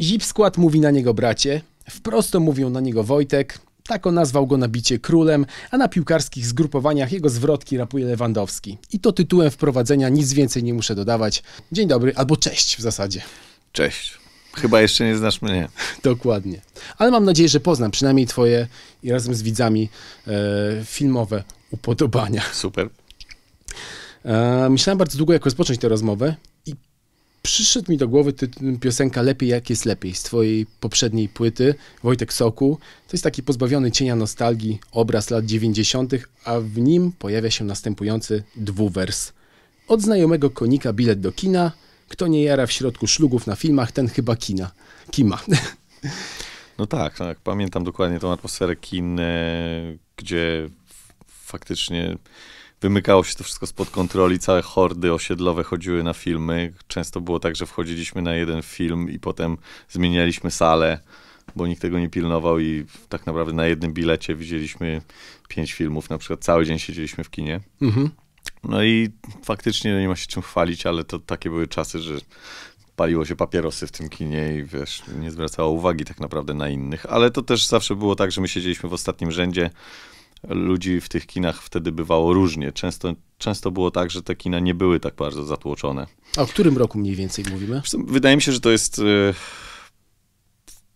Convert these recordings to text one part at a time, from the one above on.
Zip skład mówi na niego bracie, wprost mówią na niego Wojtek, tak on nazwał go na bicie królem, a na piłkarskich zgrupowaniach jego zwrotki rapuje Lewandowski. I to tytułem wprowadzenia, nic więcej nie muszę dodawać. Dzień dobry, albo cześć w zasadzie. Cześć. Chyba jeszcze nie znasz mnie. Dokładnie. Ale mam nadzieję, że poznam przynajmniej twoje i razem z widzami e, filmowe upodobania. Super. E, myślałem bardzo długo, jak rozpocząć tę rozmowę przyszedł mi do głowy piosenka Lepiej jak jest lepiej z twojej poprzedniej płyty, Wojtek Soku. To jest taki pozbawiony cienia nostalgii obraz lat 90., a w nim pojawia się następujący dwuwers. Od znajomego konika bilet do kina, kto nie jara w środku szlugów na filmach, ten chyba kina. Kima. No tak, tak. Pamiętam dokładnie tą atmosferę kin, e, gdzie faktycznie wymykało się to wszystko spod kontroli, całe hordy osiedlowe chodziły na filmy. Często było tak, że wchodziliśmy na jeden film i potem zmienialiśmy salę, bo nikt tego nie pilnował i tak naprawdę na jednym bilecie widzieliśmy pięć filmów, na przykład cały dzień siedzieliśmy w kinie. Mhm. No i faktycznie no nie ma się czym chwalić, ale to takie były czasy, że paliło się papierosy w tym kinie i wiesz, nie zwracało uwagi tak naprawdę na innych, ale to też zawsze było tak, że my siedzieliśmy w ostatnim rzędzie, ludzi w tych kinach wtedy bywało różnie. Często, często było tak, że te kina nie były tak bardzo zatłoczone. A o którym roku mniej więcej mówimy? Wydaje mi się, że to jest e,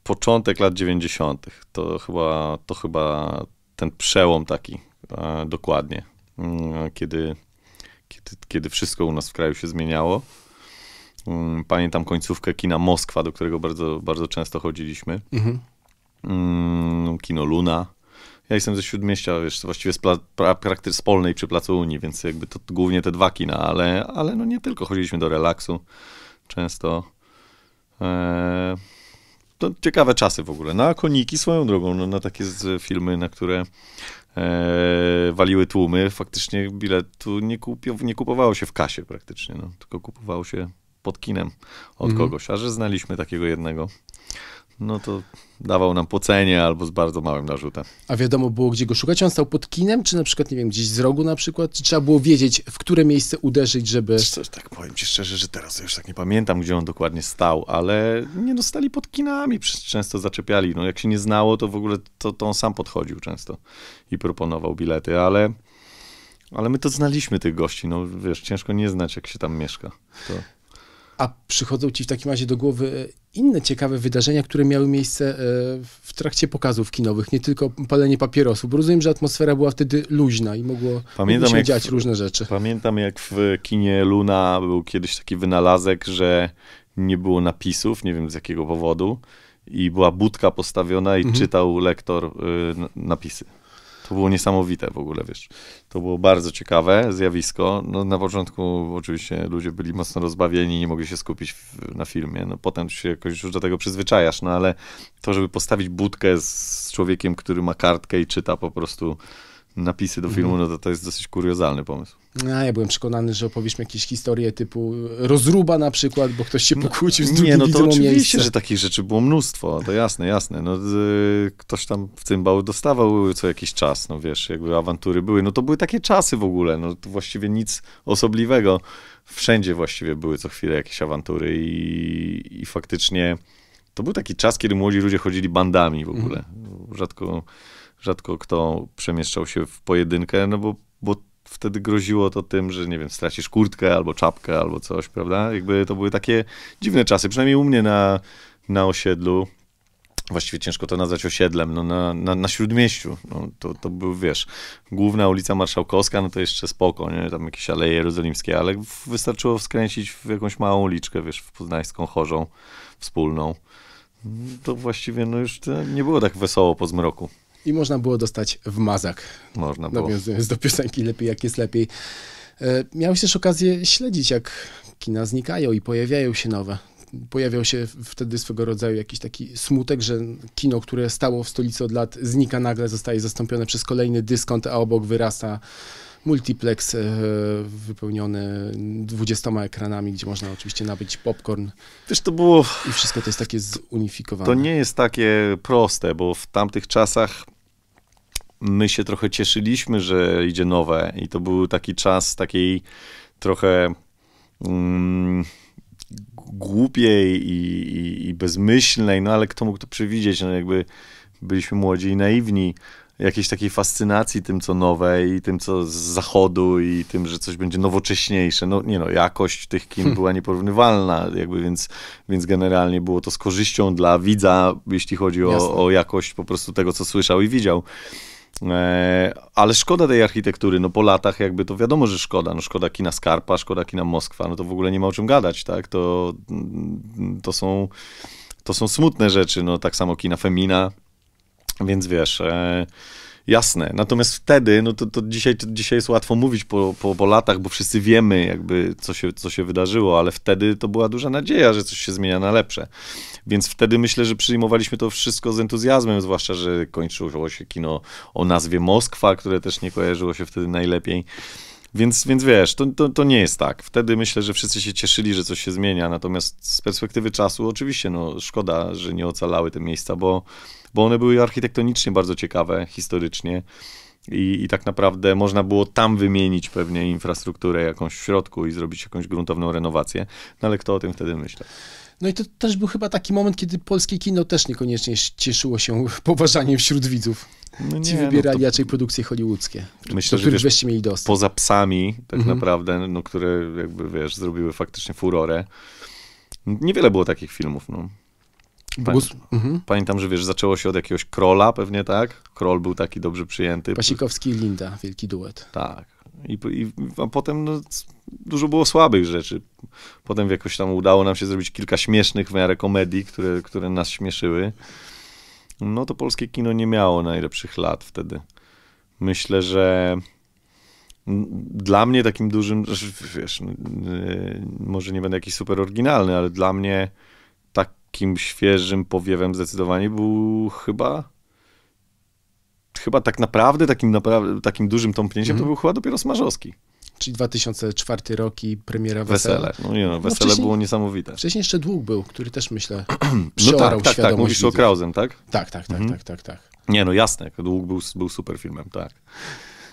początek lat 90. To chyba, to chyba ten przełom taki e, dokładnie, mm, kiedy, kiedy, kiedy wszystko u nas w kraju się zmieniało. Mm, pamiętam końcówkę kina Moskwa, do którego bardzo, bardzo często chodziliśmy. Mhm. Mm, kino Luna ja jestem ze Śródmieścia, wiesz, właściwie z pla, pra, z Polnej przy Placu Unii, więc jakby to głównie te dwa kina, ale, ale no nie tylko, chodziliśmy do relaksu często. Eee, to ciekawe czasy w ogóle. Na no, koniki swoją drogą, no, na no takie filmy, na które e, waliły tłumy, faktycznie biletu nie, kupio, nie kupowało się w kasie praktycznie, no, tylko kupowało się pod kinem od mm -hmm. kogoś, a że znaliśmy takiego jednego no to dawał nam po cenie albo z bardzo małym narzutem. A wiadomo było, gdzie go szukać? On stał pod kinem, czy na przykład, nie wiem, gdzieś z rogu na przykład? Czy trzeba było wiedzieć, w które miejsce uderzyć, żeby... Coś, tak powiem ci szczerze, że teraz już tak nie pamiętam, gdzie on dokładnie stał, ale nie dostali pod kinami, często zaczepiali. No jak się nie znało, to w ogóle to, to on sam podchodził często i proponował bilety, ale... Ale my to znaliśmy tych gości, no wiesz, ciężko nie znać, jak się tam mieszka. To... A przychodzą ci w takim razie do głowy inne ciekawe wydarzenia, które miały miejsce e, w trakcie pokazów kinowych, nie tylko palenie papierosów. Rozumiem, że atmosfera była wtedy luźna i mogło pamiętam, się dziać w, różne rzeczy. Pamiętam, jak w kinie Luna był kiedyś taki wynalazek, że nie było napisów, nie wiem z jakiego powodu, i była budka postawiona i mhm. czytał lektor y, napisy. To było niesamowite w ogóle, wiesz. To było bardzo ciekawe zjawisko. No, na początku oczywiście ludzie byli mocno rozbawieni i nie mogli się skupić w, na filmie. No, potem się jakoś już do tego przyzwyczajasz, no ale to, żeby postawić budkę z człowiekiem, który ma kartkę i czyta po prostu napisy do mhm. filmu, no to, to jest dosyć kuriozalny pomysł. A ja byłem przekonany, że mi jakieś historie typu e, rozruba na przykład, bo ktoś się no, pokłócił z drugim Nie, no to oczywiście, miejsce. że takich rzeczy było mnóstwo, to jasne, jasne. No, ktoś tam w tym bał dostawał co jakiś czas, no wiesz, jakby awantury były. No to były takie czasy w ogóle, no to właściwie nic osobliwego. Wszędzie właściwie były co chwilę jakieś awantury i, i faktycznie to był taki czas, kiedy młodzi ludzie chodzili bandami w ogóle. Mhm. Rzadko rzadko kto przemieszczał się w pojedynkę, no bo, bo wtedy groziło to tym, że nie wiem, stracisz kurtkę albo czapkę albo coś, prawda? Jakby to były takie dziwne czasy, przynajmniej u mnie na, na osiedlu. Właściwie ciężko to nazwać osiedlem, no na, na, na Śródmieściu, no to, to był, wiesz, główna ulica Marszałkowska, no to jeszcze spoko, nie, tam jakieś aleje jerozolimskie, ale wystarczyło skręcić w jakąś małą uliczkę, wiesz, w poznańską chorzą wspólną, to właściwie no już nie było tak wesoło po zmroku. I można było dostać w mazak. Można było. Nawiązując do piosenki Lepiej jak jest lepiej. E, miałeś też okazję śledzić, jak kina znikają i pojawiają się nowe. Pojawiał się wtedy swego rodzaju jakiś taki smutek, że kino, które stało w stolicy od lat, znika nagle, zostaje zastąpione przez kolejny dyskont, a obok wyrasta multiplex e, wypełniony 20 ekranami, gdzie można oczywiście nabyć popcorn. Wiesz, to było... I wszystko to jest takie zunifikowane. To nie jest takie proste, bo w tamtych czasach my się trochę cieszyliśmy, że idzie nowe i to był taki czas takiej trochę... Mm, głupiej i, i, i, bezmyślnej, no ale kto mógł to przewidzieć? No jakby byliśmy młodzi i naiwni, jakiejś takiej fascynacji tym, co nowe i tym, co z zachodu i tym, że coś będzie nowocześniejsze. No nie no, jakość tych kin hmm. była nieporównywalna, jakby więc, więc generalnie było to z korzyścią dla widza, jeśli chodzi o, o jakość po prostu tego, co słyszał i widział. E, ale szkoda tej architektury, no po latach jakby to wiadomo, że szkoda, no szkoda kina Skarpa, szkoda kina Moskwa, no to w ogóle nie ma o czym gadać, tak, to, to są to są smutne rzeczy, no tak samo kina Femina, więc wiesz, e, jasne. Natomiast wtedy, no to, to, dzisiaj, to dzisiaj jest łatwo mówić po, po, po, latach, bo wszyscy wiemy jakby, co się, co się wydarzyło, ale wtedy to była duża nadzieja, że coś się zmienia na lepsze. Więc wtedy myślę, że przyjmowaliśmy to wszystko z entuzjazmem, zwłaszcza, że kończyło się kino o nazwie Moskwa, które też nie kojarzyło się wtedy najlepiej. Więc, więc wiesz, to, to, to, nie jest tak. Wtedy myślę, że wszyscy się cieszyli, że coś się zmienia, natomiast z perspektywy czasu oczywiście no, szkoda, że nie ocalały te miejsca, bo bo one były architektonicznie bardzo ciekawe, historycznie. I, I tak naprawdę można było tam wymienić pewnie infrastrukturę jakąś w środku i zrobić jakąś gruntowną renowację. No ale kto o tym wtedy myślał? No i to też był chyba taki moment, kiedy polskie kino też niekoniecznie cieszyło się poważaniem wśród widzów. No nie, Ci no wybierali no to... raczej produkcje hollywoodzkie, Myślę, do których wreszcie mieli dostęp. Poza psami tak mhm. naprawdę, no, które jakby, wiesz, zrobiły faktycznie furorę. Niewiele było takich filmów, no. Bogusł... Mhm. Pamiętam, że wiesz, zaczęło się od jakiegoś Krola pewnie, tak? Krol był taki dobrze przyjęty. Pasikowski i Linda, wielki duet. Tak. I, i a potem no, dużo było słabych rzeczy. Potem jakoś tam udało nam się zrobić kilka śmiesznych w miarę komedii, które, które nas śmieszyły. No to polskie kino nie miało najlepszych lat wtedy. Myślę, że dla mnie takim dużym, wiesz, y, może nie będę jakiś super oryginalny, ale dla mnie takim świeżym powiewem zdecydowanie był chyba chyba tak naprawdę takim, naprawdę, takim dużym tąpnięciem mm. to mhm. był chyba dopiero Smarzowski. Czyli 2004 rok i premiera Wesele. Wesele. No nie no, no Wesele no było niesamowite. Wcześniej jeszcze Dług był, który też myślę no tak, tak, tak, mówisz widzów. o Krausen, tak? Tak, tak, tak, mm. tak, tak, tak. Nie no, jasne, Dług był, był super filmem, tak.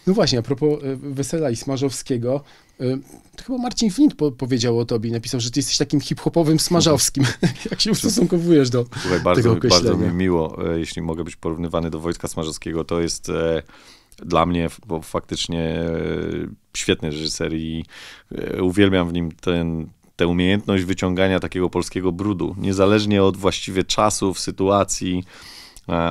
No właśnie, a propos e, Wesela i Smarzowskiego, to e, chyba Marcin Flint po powiedział o tobie, napisał, że ty jesteś takim hip-hopowym Smarzowskim. Jak się ustosunkowujesz do Słuchaj, bardzo, tego określenia? Bardzo mi miło, e, jeśli mogę być porównywany do Wojtka Smarzowskiego. To jest dla mnie, bo faktycznie świetny reżyser i uwielbiam w nim ten, tę umiejętność wyciągania takiego polskiego brudu. Niezależnie od właściwie czasów, sytuacji,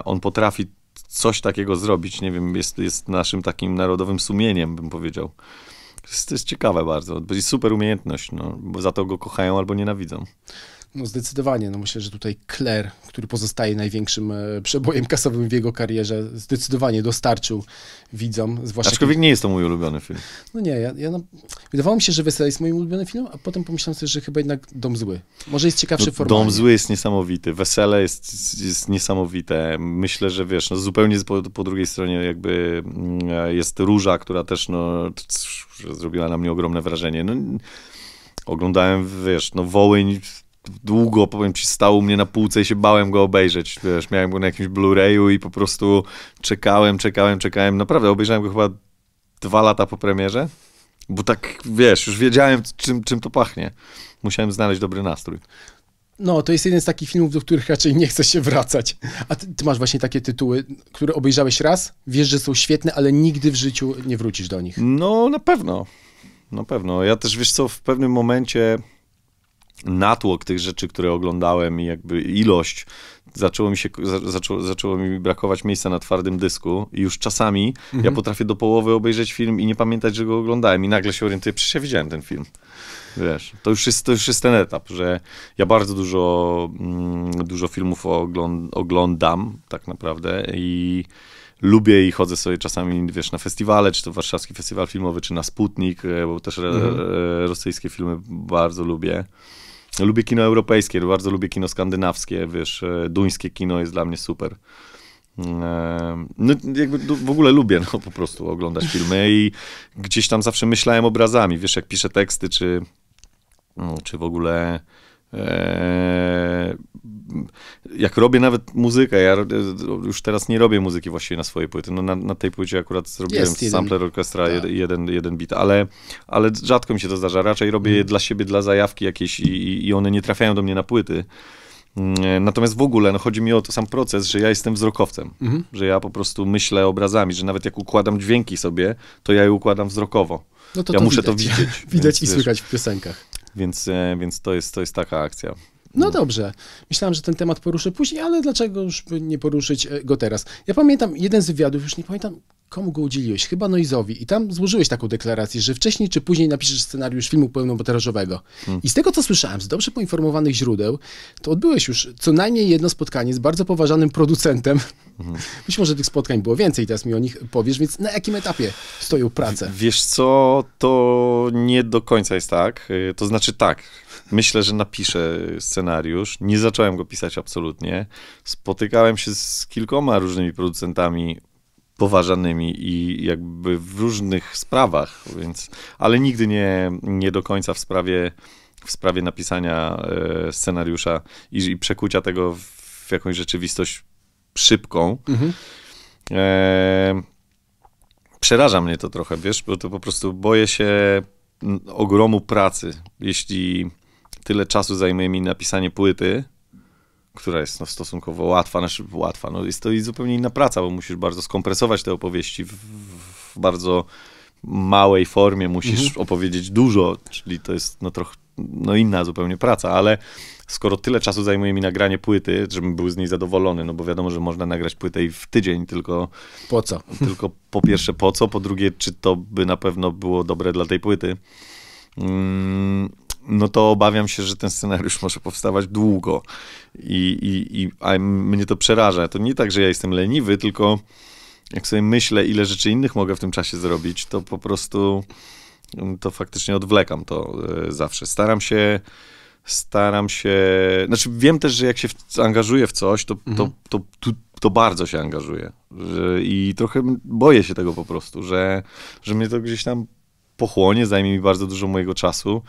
on potrafi coś takiego zrobić, nie wiem, jest, jest naszym takim narodowym sumieniem, bym powiedział. To jest, to jest ciekawe bardzo, to jest super umiejętność, no, bo za to go kochają albo nienawidzą. No zdecydowanie, no myślę, że tutaj Claire, który pozostaje największym e, przebojem kasowym w jego karierze, zdecydowanie dostarczył widzom. Zwłaszcza Aczkolwiek nie jest to mój ulubiony film. No nie, ja, ja no... wydawało mi się, że Wesela jest moim ulubionym filmem, a potem pomyślałem sobie, że chyba jednak Dom Zły. Może jest ciekawszy no, formalnie. Dom Zły jest niesamowity, Wesele jest, jest niesamowite. Myślę, że wiesz, no zupełnie po, po drugiej stronie jakby mm, e, jest Róża, która też no, zrobiła na mnie ogromne wrażenie. No, oglądałem, wiesz, no Wołyń długo, powiem ci, stał u mnie na półce i się bałem go obejrzeć, wiesz, miałem go na jakimś Blu-rayu i po prostu czekałem, czekałem, czekałem, naprawdę obejrzałem go chyba dwa lata po premierze, bo tak, wiesz, już wiedziałem, czym, czym to pachnie. Musiałem znaleźć dobry nastrój. No, to jest jeden z takich filmów, do których raczej nie chce się wracać. A ty, ty, masz właśnie takie tytuły, które obejrzałeś raz, wiesz, że są świetne, ale nigdy w życiu nie wrócisz do nich. No, na pewno. Na pewno. Ja też, wiesz co, w pewnym momencie natłok tych rzeczy, które oglądałem i jakby ilość, zaczęło mi się, zaczęło, zaczęło mi brakować miejsca na twardym dysku i już czasami mhm. ja potrafię do połowy obejrzeć film i nie pamiętać, że go oglądałem i nagle się orientuję, przecież ja widziałem ten film. Wiesz, to już jest, to już jest ten etap, że ja bardzo dużo, mm, dużo filmów oglądam tak naprawdę i lubię i chodzę sobie czasami, wiesz, na festiwale, czy to Warszawski Festiwal Filmowy, czy na Sputnik, e, bo też mhm. E, rosyjskie filmy bardzo lubię. Lubię kino europejskie, bardzo lubię kino skandynawskie, wiesz, e, duńskie kino jest dla mnie super. E, no, jakby w ogóle lubię no, po prostu oglądać filmy i gdzieś tam zawsze myślałem obrazami, wiesz, jak piszę teksty, czy, no, czy w ogóle Eee, jak robię nawet muzykę, ja już teraz nie robię muzyki właściwie na swojej płyty. No, na, na tej płycie akurat zrobiłem sampler orkestra, tak. jeden, jeden bit, ale, ale rzadko mi się to zdarza. Raczej robię je mm. dla siebie, dla zajawki jakieś i, i one nie trafiają do mnie na płyty. Mm, e, natomiast w ogóle no, chodzi mi o to sam proces, że ja jestem wzrokowcem, mhm. że ja po prostu myślę obrazami, że nawet jak układam dźwięki sobie, to ja je układam wzrokowo. No to ja to muszę widać. to widzieć. widać więc, i słychać w piosenkach. Więc, e, więc to, jest, to jest taka akcja. No dobrze. Myślałem, że ten temat poruszę później, ale dlaczego już nie poruszyć e, go teraz? Ja pamiętam jeden z wywiadów, już nie pamiętam komu go udzieliłeś, chyba Noizowi, i tam złożyłeś taką deklarację, że wcześniej czy później napiszesz scenariusz filmu pełnomotorażowego. Hmm. I z tego, co słyszałem, z dobrze poinformowanych źródeł, to odbyłeś już co najmniej jedno spotkanie z bardzo poważanym producentem. Hmm. Być może tych spotkań było więcej, teraz mi o nich powiesz, więc na jakim etapie stoją prace? W, wiesz co, to nie do końca jest tak. Y, to znaczy tak, Myślę, że napiszę scenariusz. Nie zacząłem go pisać absolutnie. Spotykałem się z kilkoma różnymi producentami poważanymi i jakby w różnych sprawach, więc, ale nigdy nie, nie do końca w sprawie, w sprawie napisania e, scenariusza i, i, przekucia tego w jakąś rzeczywistość szybką. Mhm. E, przeraża mnie to trochę, wiesz, bo to po prostu boję się ogromu pracy, jeśli tyle czasu zajmuje mi napisanie płyty, która jest no, stosunkowo łatwa, znaczy łatwa, no, jest to i zupełnie inna praca, bo musisz bardzo skompresować te opowieści w, w bardzo małej formie, musisz mhm. opowiedzieć dużo, czyli to jest no, trochę no, inna zupełnie praca, ale skoro tyle czasu zajmuje mi nagranie płyty, żebym był z niej zadowolony, no bo wiadomo, że można nagrać płytę i w tydzień, tylko... Po co? Tylko po pierwsze po co, po drugie, czy to by na pewno było dobre dla tej płyty. Mm no to obawiam się, że ten scenariusz może powstawać długo. I, i, i a mnie to przeraża. To nie tak, że ja jestem leniwy, tylko jak sobie myślę, ile rzeczy innych mogę w tym czasie zrobić, to po prostu mm, to faktycznie odwlekam to e, zawsze. Staram się staram się. Znaczy, wiem też, że jak się angażuję w coś, to, mhm. to, to, to, bardzo się angażuję. Że, I trochę boję się tego po prostu, że, że mnie to gdzieś tam pochłonie, zajmie mi bardzo dużo mojego czasu.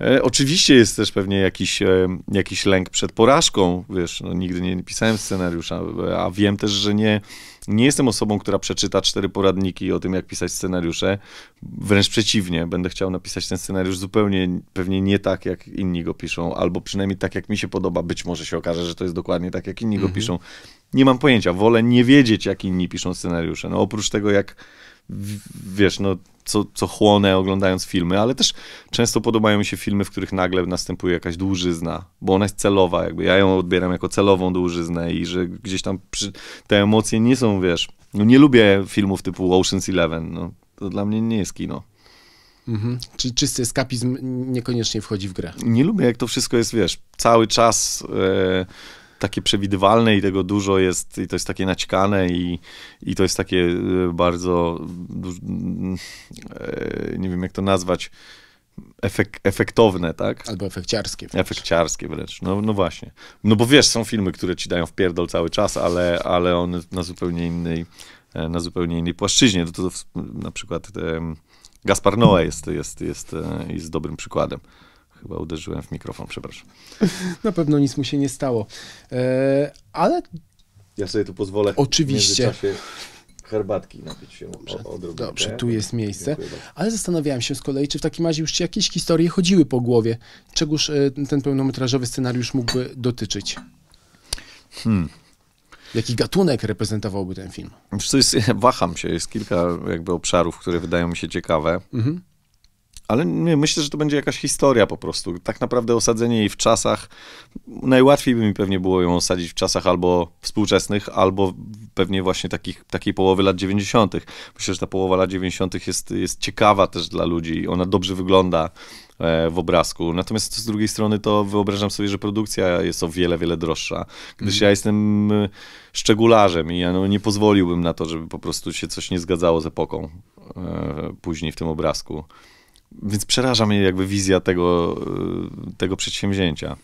E, oczywiście jest też pewnie jakiś, e, jakiś lęk przed porażką, wiesz, no, nigdy nie pisałem scenariusza, e, a wiem też, że nie, nie jestem osobą, która przeczyta cztery poradniki o tym, jak pisać scenariusze. Wręcz przeciwnie, będę chciał napisać ten scenariusz zupełnie pewnie nie tak, jak inni go piszą, albo przynajmniej tak, jak mi się podoba. Być może się okaże, że to jest dokładnie tak, jak inni mhm. go piszą. Nie mam pojęcia, wolę nie wiedzieć, jak inni piszą scenariusze. No oprócz tego, jak wiesz, no, co, co chłonę oglądając filmy, ale też często podobają mi się filmy, w których nagle następuje jakaś dłużyzna, bo ona jest celowa, jakby ja ją odbieram jako celową dłużyznę i że gdzieś tam przy, te emocje nie są, wiesz, no nie lubię filmów typu Ocean's Eleven, no, to dla mnie nie jest kino. Mhm. Czyli czysty eskapizm niekoniecznie wchodzi w grę. Nie lubię, jak to wszystko jest, wiesz, cały czas... Yy takie przewidywalne i tego dużo jest, i to jest takie naćkane i, i to jest takie e, bardzo, mm, e, nie wiem jak to nazwać, efek, efektowne, tak? Albo efekciarskie. Wręcz. Efekciarskie wręcz, no, no właśnie. No bo wiesz, są filmy, które ci dają w pierdol cały czas, ale, ale one na zupełnie innej, e, na zupełnie innej płaszczyźnie. To, to, to na przykład... Gaspar Noe jest, jest, jest, jest dobrym przykładem. Chyba uderzyłem w mikrofon, przepraszam. Na pewno nic mu się nie stało. E, ale. Ja sobie tu pozwolę. Oczywiście. W herbatki napić się dobrze, o, Dobrze, tu jest miejsce. Ale zastanawiałem się z kolei, czy w takim razie już ci jakieś historie chodziły po głowie, czegoż e, ten pełnometrażowy scenariusz mógłby dotyczyć? Hmm. Jaki gatunek reprezentowałby ten film? Wiesz, waham się, jest kilka jakby obszarów, które wydają mi się ciekawe. Mhm ale nie, myślę, że to będzie jakaś historia po prostu. Tak naprawdę osadzenie jej w czasach, najłatwiej by mi pewnie było ją osadzić w czasach albo współczesnych, albo pewnie właśnie takich, takiej połowy lat 90. Myślę, że ta połowa lat 90. jest, jest ciekawa też dla ludzi, ona dobrze wygląda e, w obrazku. Natomiast z drugiej strony to wyobrażam sobie, że produkcja jest o wiele, wiele droższa, gdyż mhm. ja jestem e, szczególarzem i ja no nie pozwoliłbym na to, żeby po prostu się coś nie zgadzało z epoką e, później w tym obrazku więc przeraża mnie jakby wizja tego, y, tego przedsięwzięcia.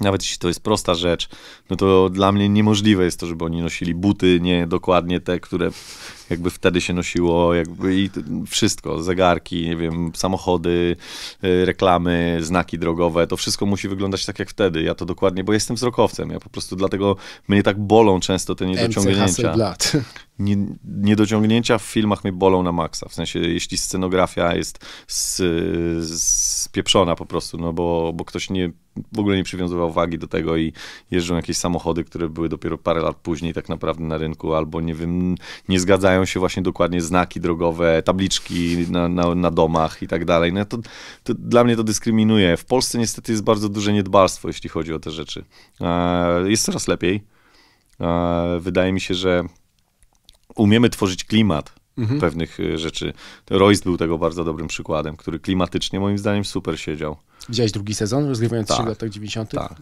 Nawet jeśli to jest prosta rzecz, no to dla mnie niemożliwe jest to, żeby oni nosili buty, nie dokładnie te, które jakby wtedy się nosiło, jakby i wszystko, zegarki, nie wiem, samochody, y, reklamy, znaki drogowe, to wszystko musi wyglądać tak jak wtedy. Ja to dokładnie, bo jestem wzrokowcem, ja po prostu dlatego mnie tak bolą często te niedociągnięcia nie, niedociągnięcia w filmach mnie bolą na maksa. W sensie, jeśli scenografia jest z, spieprzona po prostu, no bo, bo ktoś nie, w ogóle nie przywiązywał wagi do tego i jeżdżą jakieś samochody, które były dopiero parę lat później tak naprawdę na rynku, albo nie wiem, nie zgadzają się właśnie dokładnie znaki drogowe, tabliczki na, na, na domach i tak dalej. No to, to, dla mnie to dyskryminuje. W Polsce niestety jest bardzo duże niedbalstwo, jeśli chodzi o te rzeczy. E, jest coraz lepiej. E, wydaje mi się, że umiemy tworzyć klimat mhm. pewnych y, rzeczy. Royce był tego bardzo dobrym przykładem, który klimatycznie moim zdaniem super siedział. Widziałeś drugi sezon rozgrywający tak, się w tak, latach 90. Tak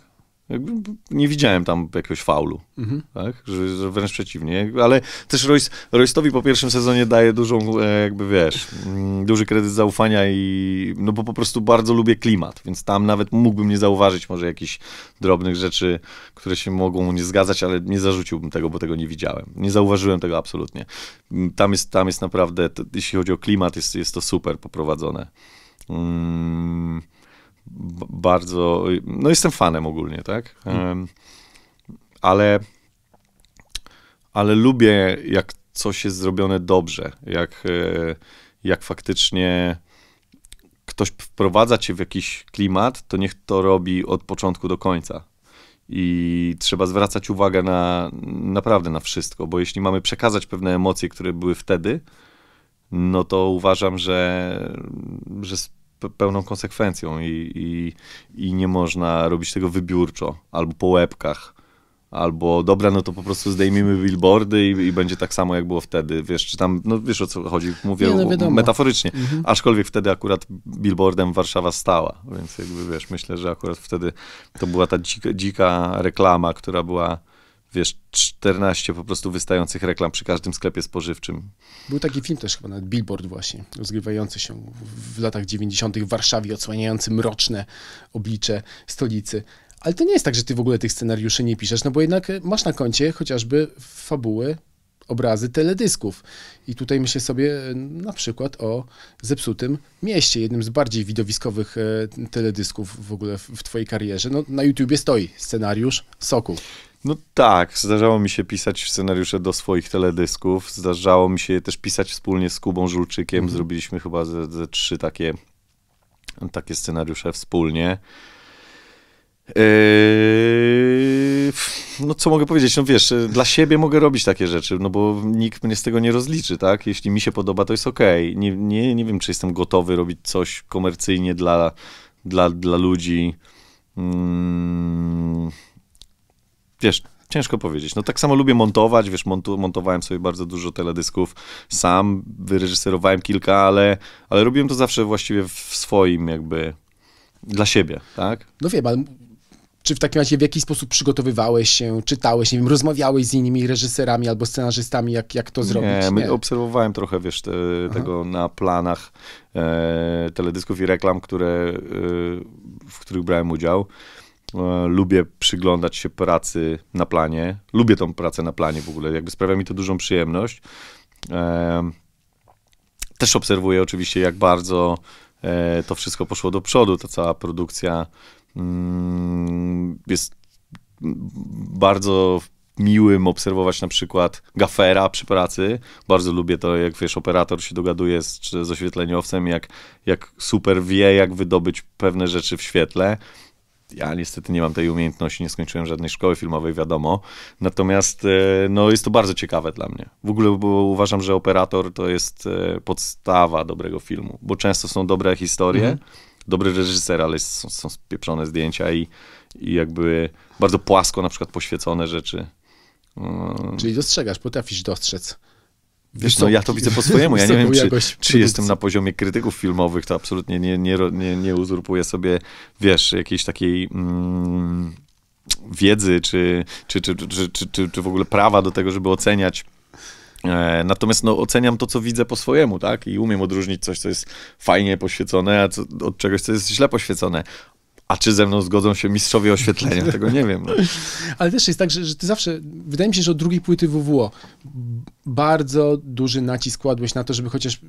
nie widziałem tam jakiegoś faulu, mhm. tak? Że, że, wręcz przeciwnie, ale też Royce, Royce'owi po pierwszym sezonie daje dużą, e, jakby wiesz, mm, duży kredyt zaufania i no bo po prostu bardzo lubię klimat, więc tam nawet mógłbym nie zauważyć może jakichś drobnych rzeczy, które się mogą nie zgadzać, ale nie zarzuciłbym tego, bo tego nie widziałem. Nie zauważyłem tego absolutnie. Mm, tam jest, tam jest naprawdę, to, jeśli chodzi o klimat, jest, jest to super poprowadzone. Mm bardzo, no jestem fanem ogólnie, tak? Mm. Ale, ale lubię, jak coś jest zrobione dobrze, jak, e, jak faktycznie ktoś wprowadza cię w jakiś klimat, to niech to robi od początku do końca. I trzeba zwracać uwagę na naprawdę na wszystko, bo jeśli mamy przekazać pewne emocje, które były wtedy, no to uważam, że, że pełną konsekwencją i, i, i nie można robić tego wybiórczo albo po łebkach. Albo dobra, no to po prostu zdejmijmy billboardy i, i, będzie tak samo, jak było wtedy. Wiesz, czy tam, no wiesz o co chodzi, mówię nie, no metaforycznie. Mhm. Aczkolwiek wtedy akurat billboardem Warszawa stała, więc jakby wiesz, myślę, że akurat wtedy to była ta dzika, dzika reklama, która była wiesz, 14 po prostu wystających reklam przy każdym sklepie spożywczym. Był taki film też chyba, nawet Billboard właśnie, rozgrywający się w latach 90. w Warszawie, odsłaniający mroczne oblicze stolicy. Ale to nie jest tak, że ty w ogóle tych scenariuszy nie piszesz, no bo jednak e, masz na koncie chociażby fabuły, obrazy teledysków. I tutaj myślę sobie e, na przykład o Zepsutym Mieście, jednym z bardziej widowiskowych e, teledysków w ogóle w twojej karierze. No, na YouTubie stoi scenariusz Soku. No tak, zdarzało mi się pisać scenariusze do swoich teledysków, zdarzało mi się też pisać wspólnie z Kubą Żulczykiem, mhm. zrobiliśmy chyba ze, ze trzy takie, takie scenariusze wspólnie. Yy, no co mogę powiedzieć, no wiesz, dla siebie mogę robić takie rzeczy, no bo nikt mnie z tego nie rozliczy, tak? Jeśli mi się podoba, to jest okej. Okay. Nie, nie, nie wiem, czy jestem gotowy robić coś komercyjnie dla, dla, dla ludzi. Hmm wiesz, ciężko powiedzieć. No tak samo lubię montować, wiesz, montu, montowałem sobie bardzo dużo teledysków sam, wyreżyserowałem kilka, ale, ale robiłem to zawsze właściwie w swoim jakby, dla siebie, tak? No wiem, ale czy w takim razie w jaki sposób przygotowywałeś się, czytałeś, nie wiem, rozmawiałeś z innymi reżyserami albo scenarzystami, jak, jak to zrobić? Nie, nie? obserwowałem trochę, wiesz, te, tego na planach e, teledysków i reklam, które, e, w których brałem udział. E, lubię przyglądać się pracy na planie. Lubię tą pracę na planie w ogóle, jakby sprawia mi to dużą przyjemność. E, też obserwuję oczywiście, jak bardzo e, to wszystko poszło do przodu, ta cała produkcja mm, jest bardzo miłym obserwować na przykład gafera przy pracy. Bardzo lubię to, jak wiesz, operator się dogaduje z, z oświetleniowcem, jak, jak super wie, jak wydobyć pewne rzeczy w świetle ja niestety nie mam tej umiejętności, nie skończyłem żadnej szkoły filmowej, wiadomo. Natomiast e, no, jest to bardzo ciekawe dla mnie. W ogóle uważam, że operator to jest e, podstawa dobrego filmu, bo często są dobre historie, mhm. dobry reżyser, ale są, są spieprzone zdjęcia i, i jakby bardzo płasko na przykład poświecone rzeczy. Mm. Czyli dostrzegasz, potrafisz dostrzec Wiesz no co, no ja to widzę po swojemu. Ja nie wiem, czy, czy jestem na poziomie krytyków filmowych, to absolutnie nie, nie, nie, nie uzurpuję sobie, wiesz, jakiejś takiej... Mm, wiedzy, czy, czy, czy, czy, czy, czy, czy w ogóle prawa do tego, żeby oceniać e, Natomiast no, oceniam to, co widzę po swojemu, tak? I umiem odróżnić coś, co jest fajnie poświecone, a co, od czegoś, co jest źle poświecone. A czy ze mną zgodzą się mistrzowie oświetlenia? Tego nie wiem. No. Ale też jest tak, że, że, ty zawsze, wydaje mi się, że od drugiej płyty WWO bardzo duży nacisk kładłeś na to, żeby chociaż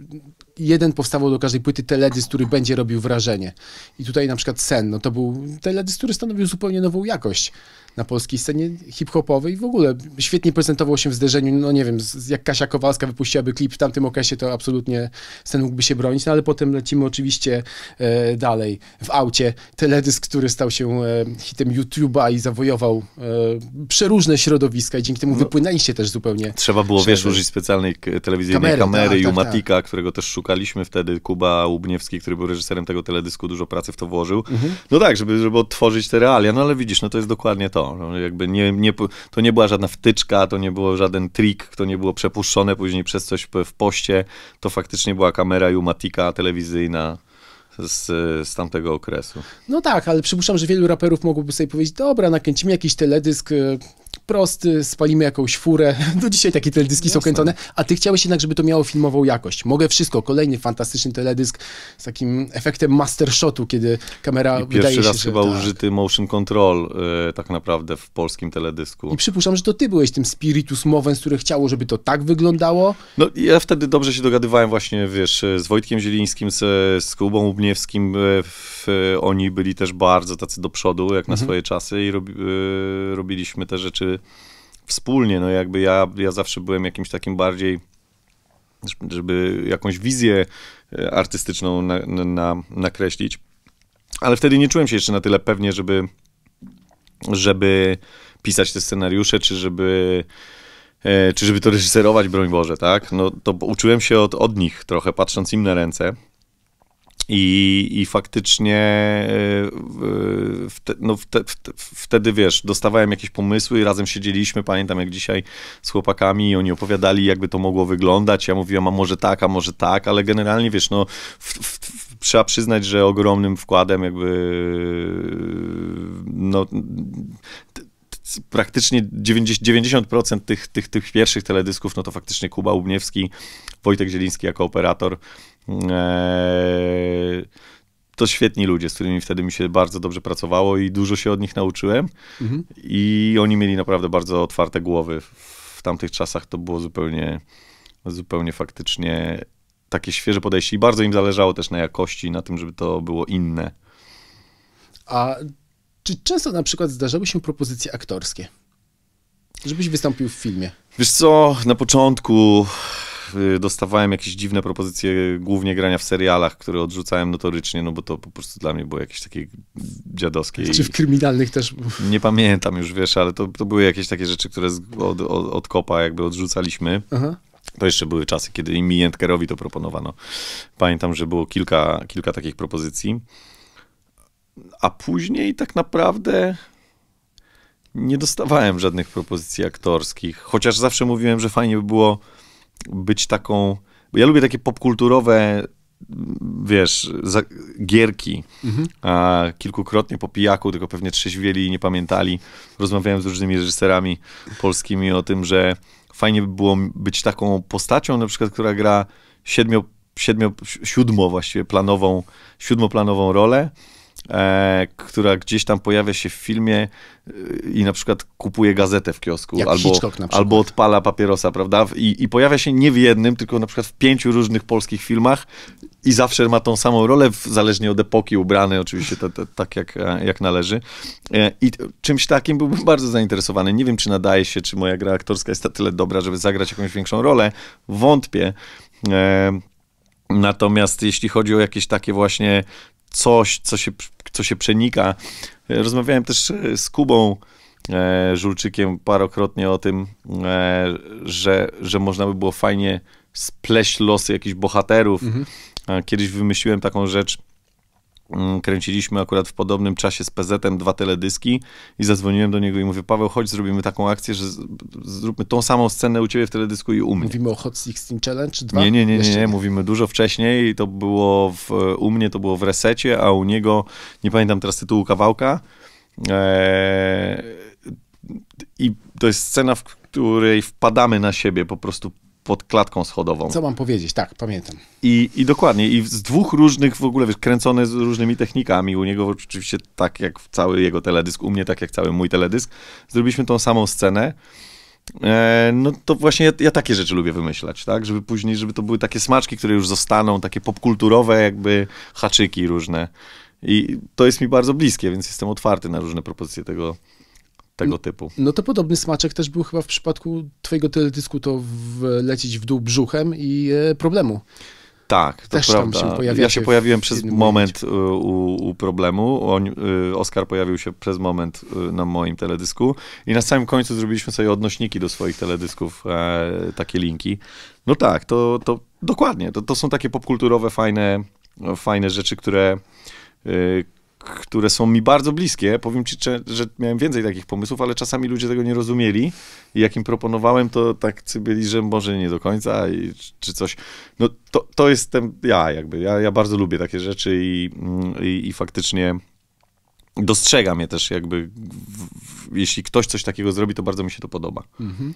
jeden powstawał do każdej płyty teledysk, który będzie robił wrażenie. I tutaj na przykład Sen, no to był teledysk, który stanowił zupełnie nową jakość na polskiej scenie hip-hopowej w ogóle. Świetnie prezentował się w zderzeniu, no nie wiem, jak Kasia Kowalska wypuściłaby klip w tamtym okresie, to absolutnie sen mógłby się bronić, no ale potem lecimy oczywiście e, dalej w aucie. Teledysk, który stał się e, hitem YouTube'a i zawojował e, przeróżne środowiska i dzięki temu no, wypłynęliście też zupełnie. Trzeba było, wiesz, użyć specjalnej telewizyjnej kamery, tak, kamery tak, Jumatika, tak, tak. którego też szukaliśmy wtedy, Kuba Łubniewski, który był reżyserem tego teledysku, dużo pracy w to włożył. Mhm. No tak, żeby, żeby odtworzyć te realia, no ale widzisz, no to jest dokładnie to. No, jakby nie, nie, to nie była żadna wtyczka, to nie było żaden trik, to nie było przepuszczone później przez coś w poście. To faktycznie była kamera Jumatika telewizyjna. Z, z, tamtego okresu. No tak, ale przypuszczam, że wielu raperów mogłoby sobie powiedzieć, dobra, nakręcimy jakiś teledysk, e, prosty, spalimy jakąś furę. Do dzisiaj takie teledyski Jasne. są kręcone, a ty chciałeś jednak, żeby to miało filmową jakość. Mogę wszystko. Kolejny fantastyczny teledysk z takim efektem master shotu, kiedy kamera I pierwszy się, raz chyba tak. użyty motion control yy, tak naprawdę w polskim teledysku. I przypuszczam, że to ty byłeś tym spiritus movens, które chciało, żeby to tak wyglądało. No ja wtedy dobrze się dogadywałem właśnie, wiesz, z Wojtkiem Zielińskim, z, z Kubą Ubniewskim e, oni byli też bardzo tacy do przodu, jak na mhm. swoje czasy i robi, y, robiliśmy te rzeczy wspólnie, no jakby ja, ja zawsze byłem jakimś takim bardziej żeby jakąś wizję e, artystyczną na, na, nakreślić. Ale wtedy nie czułem się jeszcze na tyle pewnie, żeby, żeby pisać te scenariusze, czy żeby, e, czy żeby to reżyserować, broń Boże, tak? No to uczyłem się od, od nich trochę, patrząc im na ręce. I, i faktycznie e, wte, no wte, wte, wtedy, wiesz, dostawałem jakieś pomysły, i razem siedzieliśmy, pamiętam jak dzisiaj z chłopakami i oni opowiadali, jakby to mogło wyglądać. Ja mówiłem, a może tak, a może tak, ale generalnie, wiesz, no w, w, trzeba przyznać, że ogromnym wkładem jakby no praktycznie 90%, tych, tych, tych pierwszych teledysków, no to faktycznie Kuba Ubniewski, Wojtek Zieliński jako operator. Eee, to świetni ludzie, z którymi wtedy mi się bardzo dobrze pracowało i dużo się od nich nauczyłem. Mhm. I oni mieli naprawdę bardzo otwarte głowy. W tamtych czasach to było zupełnie, zupełnie faktycznie takie świeże podejście i bardzo im zależało też na jakości, na tym, żeby to było inne. A czy często na przykład zdarzały się propozycje aktorskie? Żebyś wystąpił w filmie. Wiesz co, na początku y, dostawałem jakieś dziwne propozycje, głównie grania w serialach, które odrzucałem notorycznie, no bo to po prostu dla mnie było jakieś takie dziadowskie. Czy w kryminalnych też? Nie pamiętam już, wiesz, ale to, to były jakieś takie rzeczy, które od, od, od kopa jakby odrzucaliśmy. Aha. To jeszcze były czasy, kiedy i mi Jentkerowi to proponowano. Pamiętam, że było kilka, kilka takich propozycji a później tak naprawdę nie dostawałem żadnych propozycji aktorskich, chociaż zawsze mówiłem, że fajnie by było być taką. Ja lubię takie popkulturowe, wiesz, gierki. Mhm. A kilkukrotnie po pijaku, tylko pewnie trzeźwieli i nie pamiętali, rozmawiałem z różnymi reżyserami polskimi o tym, że fajnie by było być taką postacią, na przykład, która gra siedmiu, siedmiu, siódmo właściwie planową, siódmoplanową rolę e, która gdzieś tam pojawia się w filmie e, i na przykład kupuje gazetę w kiosku, Jak albo, albo odpala papierosa, prawda? I, I pojawia się nie w jednym, tylko na przykład w pięciu różnych polskich filmach i zawsze ma tą samą rolę, w, zależnie od epoki, ubrany oczywiście tak jak, e, jak należy. E, I czymś takim byłbym bardzo zainteresowany. Nie wiem, czy nadaje się, czy moja gra aktorska jest na tyle dobra, żeby zagrać jakąś większą rolę. Wątpię. Natomiast jeśli chodzi o jakieś takie właśnie coś, co się, co się przenika. E, rozmawiałem też e, z Kubą e, Żulczykiem parokrotnie o tym, e, że, że można by było fajnie spleść losy jakichś bohaterów. Mhm. E, kiedyś wymyśliłem taką rzecz, Mm, kręciliśmy akurat w podobnym czasie z PZ-em dwa teledyski i zadzwoniłem do niego i mówię, Paweł, chodź zrobimy taką akcję, że zróbmy tą samą scenę u ciebie w teledysku i u mnie. Mówimy o Hot 16 Challenge 2? Nie, nie, nie, nie, nie, mówimy dużo wcześniej to było w, u mnie to było w Resecie, a u niego, nie pamiętam teraz tytułu kawałka, eee, i to jest scena, w której wpadamy na siebie po prostu pod klatką schodową. Co mam powiedzieć, tak, pamiętam. I, I dokładnie, i z dwóch różnych w ogóle, wiesz, kręcone z różnymi technikami. U niego oczywiście tak jak cały jego teledysk, u mnie tak jak cały mój teledysk. Zrobiliśmy tą samą scenę. E, no to właśnie ja, ja, takie rzeczy lubię wymyślać, tak? Żeby później, żeby to były takie smaczki, które już zostaną, takie popkulturowe jakby haczyki różne. I to jest mi bardzo bliskie, więc jestem otwarty na różne propozycje tego, tego typu. No to podobny smaczek też był chyba w przypadku twojego teledysku, to w, w dół brzuchem i e, problemu. Tak, to Też prawda. Się ja się pojawiłem przez moment e, u, u, problemu. On, e, Oskar pojawił się przez moment e, na moim teledysku. I na samym końcu zrobiliśmy sobie odnośniki do swoich teledysków, e, takie linki. No tak, to, to dokładnie. To, to są takie popkulturowe, fajne, fajne rzeczy, które, które są mi bardzo bliskie. Powiem ci, że miałem więcej takich pomysłów, ale czasami ludzie tego nie rozumieli i jak im proponowałem, to tak byli, że może nie do końca i, czy coś. No to, to jestem ja jakby, ja, ja bardzo lubię takie rzeczy i, mm, i, i faktycznie dostrzegam je też jakby, w, w, jeśli ktoś coś takiego zrobi, to bardzo mi się to podoba. Mhm.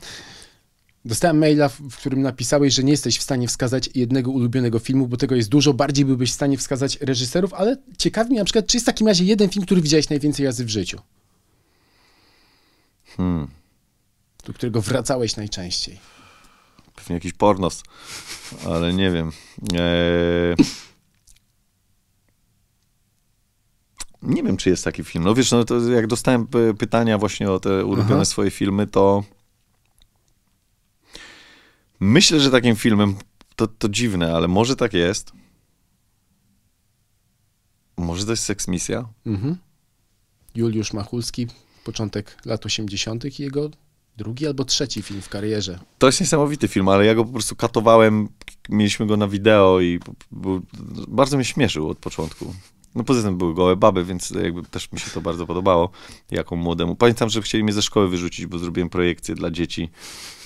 Dostałem maila, w którym napisałeś, że nie jesteś w stanie wskazać jednego ulubionego filmu, bo tego jest dużo, bardziej byłbyś w stanie wskazać reżyserów, ale ciekawi mnie na przykład, czy jest w takim razie jeden film, który widziałeś najwięcej razy w życiu? Hmm. Do którego wracałeś najczęściej? Pewnie jakiś pornos, ale nie wiem. Eee... Nie wiem, czy jest taki film. No wiesz, no to jak dostałem pytania właśnie o te ulubione Aha. swoje filmy, to Myślę, że takim filmem, to, to dziwne, ale może tak jest. Może to jest Seks Misja? Mhm. Juliusz Machulski, początek lat 80. jego drugi albo trzeci film w karierze. To jest niesamowity film, ale ja go po prostu katowałem, mieliśmy go na wideo i bardzo mnie śmieszył od początku. No poza tym były gołe baby, więc jakby też mi się to bardzo podobało, jako młodemu. Pamiętam, że chcieli mnie ze szkoły wyrzucić, bo zrobiłem projekcję dla dzieci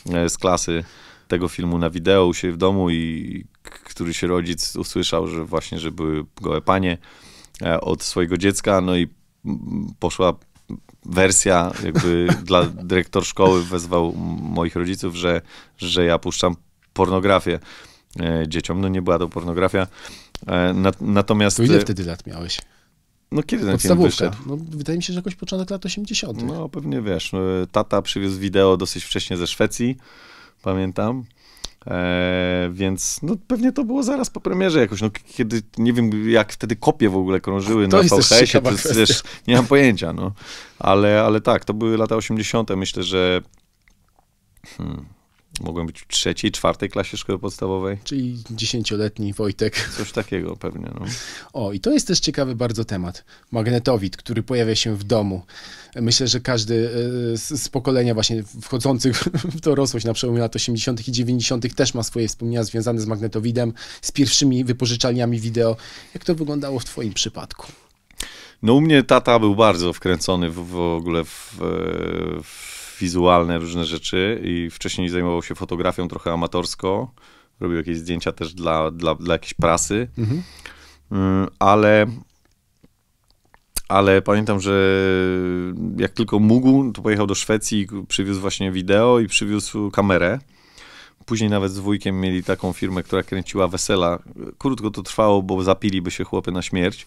e, z klasy tego filmu na wideo u siebie w domu i któryś rodzic usłyszał, że właśnie, że były gołe panie e, od swojego dziecka, no i poszła wersja, jakby dla dyrektor szkoły wezwał moich rodziców, że, że ja puszczam pornografię e, dzieciom. No nie była to pornografia. E, natomiast... To ile wtedy lat miałeś? No kiedy ten film wyszedł? No, wydaje mi się, że jakoś początek lat 80. No pewnie wiesz, tata przywiózł wideo dosyć wcześnie ze Szwecji pamiętam. E, więc no, pewnie to było zaraz po premierze jakoś, no, kiedy, nie wiem jak wtedy kopie w ogóle krążyły to na VHS-ie, to jest, wiesz, nie mam pojęcia, no. Ale, ale tak, to były lata 80., myślę, że hmm, Mogłem być w trzeciej, czwartej klasie szkoły podstawowej. Czyli dziesięcioletni Wojtek. Coś takiego pewnie. No. O, i to jest też ciekawy bardzo temat. Magnetowid, który pojawia się w domu. Myślę, że każdy e, z pokolenia właśnie wchodzących w dorosłość na przełomie lat 80. i 90. też ma swoje wspomnienia związane z magnetowidem, z pierwszymi wypożyczalniami wideo. Jak to wyglądało w twoim przypadku? No u mnie tata był bardzo wkręcony w, w ogóle w, e, w wizualne różne rzeczy i wcześniej zajmował się fotografią trochę amatorsko. Robił jakieś zdjęcia też dla, dla, dla jakiejś prasy. Mhm. Y, ale ale pamiętam, że jak tylko mógł, to pojechał do Szwecji, przywiózł właśnie wideo i przywiózł kamerę. Później nawet z wujkiem mieli taką firmę, która kręciła wesela. Krótko to trwało, bo zapiliby się chłopy na śmierć.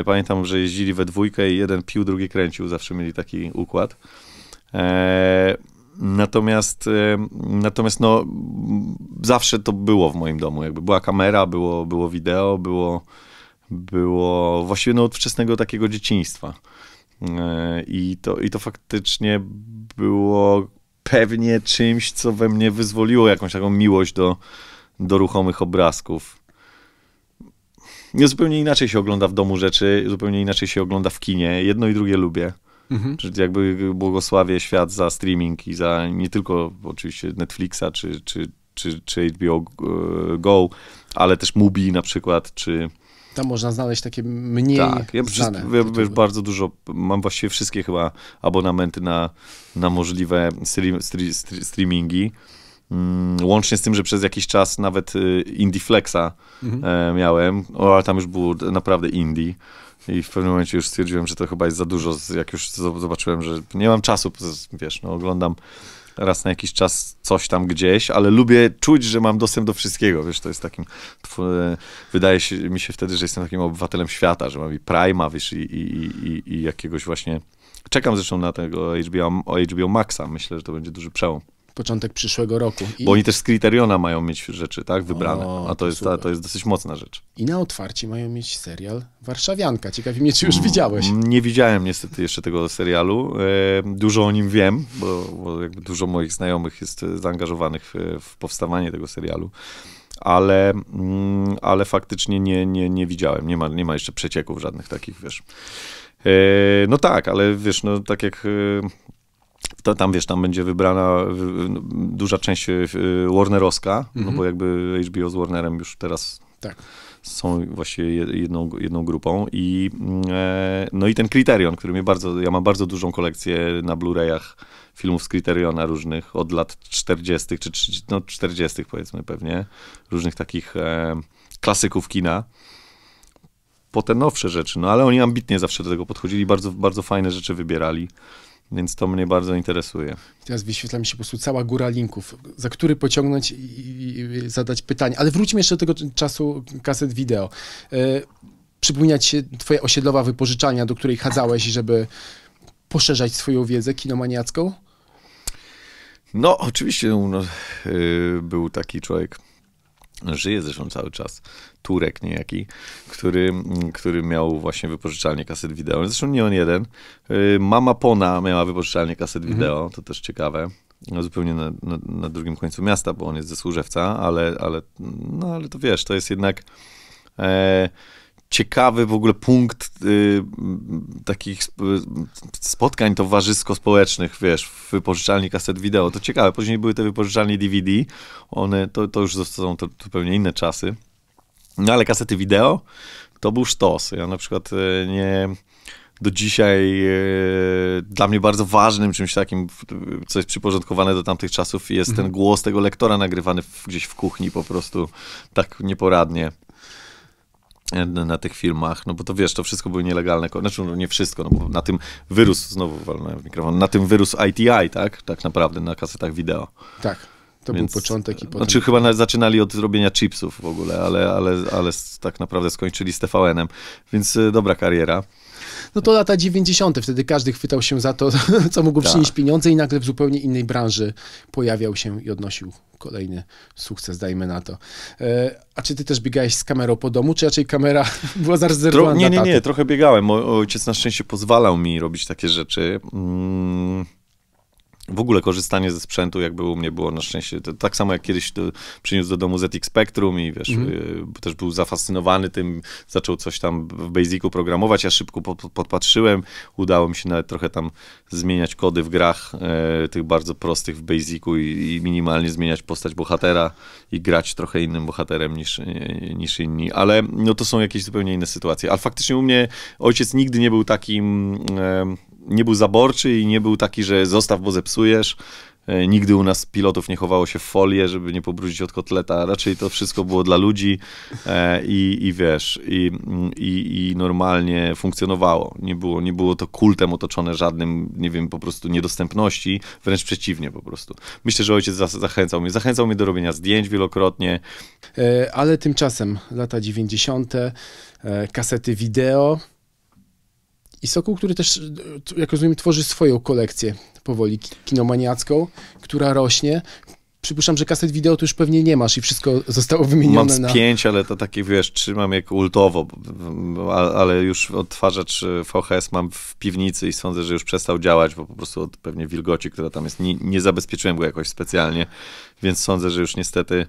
Y, pamiętam, że jeździli we dwójkę i jeden pił, drugi kręcił. Zawsze mieli taki układ. E, natomiast, e, natomiast no, zawsze to było w moim domu. Jakby była kamera, było, było wideo, było, było właściwie no, od wczesnego takiego dzieciństwa. E, I to, I to faktycznie było pewnie czymś, co we mnie wyzwoliło jakąś taką miłość do, do ruchomych obrazków. Zupełnie inaczej się ogląda w domu rzeczy, zupełnie inaczej się ogląda w kinie. Jedno i drugie lubię. Mhm. Czyli jakby błogosławię świat za streaming i za nie tylko oczywiście Netflixa czy, czy, czy, czy HBO e, Go, ale też Mubi na przykład, czy... Tam można znaleźć takie mniej tak, ja znane. Ja, ja bardzo dużo, mam właściwie wszystkie chyba abonamenty na, na możliwe stream, stream, streamingi. Mm, łącznie z tym, że przez jakiś czas nawet y, indie e, mhm. miałem. O, tam już było naprawdę indie. I w pewnym momencie już stwierdziłem, że to chyba jest za dużo, jak już zobaczyłem, że nie mam czasu, wiesz, no oglądam raz na jakiś czas coś tam gdzieś, ale lubię czuć, że mam dostęp do wszystkiego, wiesz, to jest takim, e, wydaje się, mi się wtedy, że jestem takim obywatelem świata, że mam i Prima, wiesz, i, i, i, i jakiegoś właśnie, czekam zresztą na tego HBO, HBO Maxa, myślę, że to będzie duży przełom początek przyszłego roku. I... Bo oni też z kryteriona mają mieć rzeczy, tak, wybrane, o, a to jest, to jest dosyć mocna rzecz. I na otwarcie mają mieć serial Warszawianka. Ciekawi mnie, czy już mm, widziałeś. Nie widziałem niestety jeszcze tego serialu. E, dużo o nim wiem, bo, bo jakby dużo moich znajomych jest zaangażowanych w, w powstawanie tego serialu ale, mm, ale faktycznie nie, nie, nie widziałem. Nie ma, nie ma jeszcze przecieków żadnych takich, wiesz. E, no tak, ale wiesz, no tak jak e, to tam wiesz, tam będzie wybrana no, duża część e, Warnerowska, no bo mhm. jakby HBO z Warnerem już teraz tak. są właśnie jedną, jedną grupą i mm, e, no i ten Kryterion, który mnie bardzo, ja mam bardzo dużą kolekcję na Blu-rayach filmów z Kryteriona różnych od lat 40 czy 30, no 40 powiedzmy pewnie, różnych takich e, klasyków kina po te nowsze rzeczy, no ale oni ambitnie zawsze do tego podchodzili, bardzo, bardzo fajne rzeczy wybierali. Więc to mnie bardzo interesuje. Teraz wyświetla mi się po prostu cała góra linków, za który pociągnąć i zadać pytanie. Ale wróćmy jeszcze do tego czasu kaset wideo. Yy, e, przypomniać się twoje osiedlowa wypożyczalnia, do której chadzałeś, żeby poszerzać swoją wiedzę kinomaniacką? No, oczywiście no, był taki człowiek Żyje zresztą cały czas Turek niejaki, który, mm, który miał właśnie wypożyczalnię kaset wideo. Zresztą nie on jeden. Y, mama Pona miała wypożyczalnię kaset mhm. wideo, to też ciekawe. No, zupełnie na, na, na, drugim końcu miasta, bo on jest ze Służewca, ale, ale, no, ale to wiesz, to jest jednak... E, ciekawy w ogóle punkt y, takich spotkań towarzysko-społecznych, wiesz, w wypożyczalni kaset wideo. To ciekawe. Później były te wypożyczalnie DVD. One, to, to już są to, zupełnie inne czasy. No ale kasety wideo to był sztos. Ja na przykład y, nie do dzisiaj e, dla mnie bardzo ważnym czymś takim, co jest przyporządkowane do tamtych czasów, jest mhm. ten głos tego lektora nagrywany w, gdzieś w kuchni po prostu tak nieporadnie na tych filmach, no bo to wiesz, to wszystko były nielegalne, znaczy no nie wszystko, no bo na tym wyrósł, znowu walnąłem mikrofon, na tym wyrósł ITI, tak? Tak naprawdę, na kasetach wideo. Tak. To Więc, był początek i e, potem... Znaczy chyba zaczynali od robienia chipsów w ogóle, ale, ale, ale tak naprawdę skończyli z TVN-em. Więc e, dobra kariera no to lata 90. wtedy każdy chwytał się za to, co mogło tak. przynieść pieniądze i nagle w zupełnie innej branży pojawiał się i odnosił kolejny sukces, dajmy na to. E, a czy ty też biegałeś z kamerą po domu, czy raczej kamera była zarezerwowana Tro, Nie, nie, nie, trochę biegałem. Mój ojciec na szczęście pozwalał mi robić takie rzeczy. Mm w ogóle korzystanie ze sprzętu, jakby u mnie było na szczęście, to, tak samo jak kiedyś to, przyniósł do domu ZX Spectrum i wiesz, mm. też był zafascynowany tym, zaczął coś tam w Basicu programować, ja szybko po, podpatrzyłem, udało mi się nawet trochę tam zmieniać kody w grach, e, tych bardzo prostych w Basicu i, i, minimalnie zmieniać postać bohatera i grać trochę innym bohaterem niż, e, niż inni, ale no to są jakieś zupełnie inne sytuacje, ale faktycznie u mnie ojciec nigdy nie był takim nie był zaborczy i nie był taki, że zostaw, bo zepsujesz. E, nigdy u nas pilotów nie chowało się w folię, żeby nie pobrudzić od kotleta. Raczej to wszystko było dla ludzi e, i, i wiesz, i, mm, i, i, normalnie funkcjonowało. Nie było, nie było to kultem otoczone żadnym, nie wiem, po prostu niedostępności, wręcz przeciwnie po prostu. Myślę, że ojciec zachęcał mnie. Zachęcał mnie do robienia zdjęć wielokrotnie. E, ale tymczasem lata 90., kasety wideo. I Sokół, który też, jak rozumiem, tworzy swoją kolekcję powoli kinomaniacką, która rośnie. Przypuszczam, że kaset wideo to już pewnie nie masz i wszystko zostało wymienione Mam z na... pięć, ale to takie, wiesz, trzymam jak ultowo, ale już odtwarzacz y, VHS mam w piwnicy i sądzę, że już przestał działać, bo po prostu od pewnie wilgoci, która tam jest, nie, nie zabezpieczyłem go jakoś specjalnie, więc sądzę, że już niestety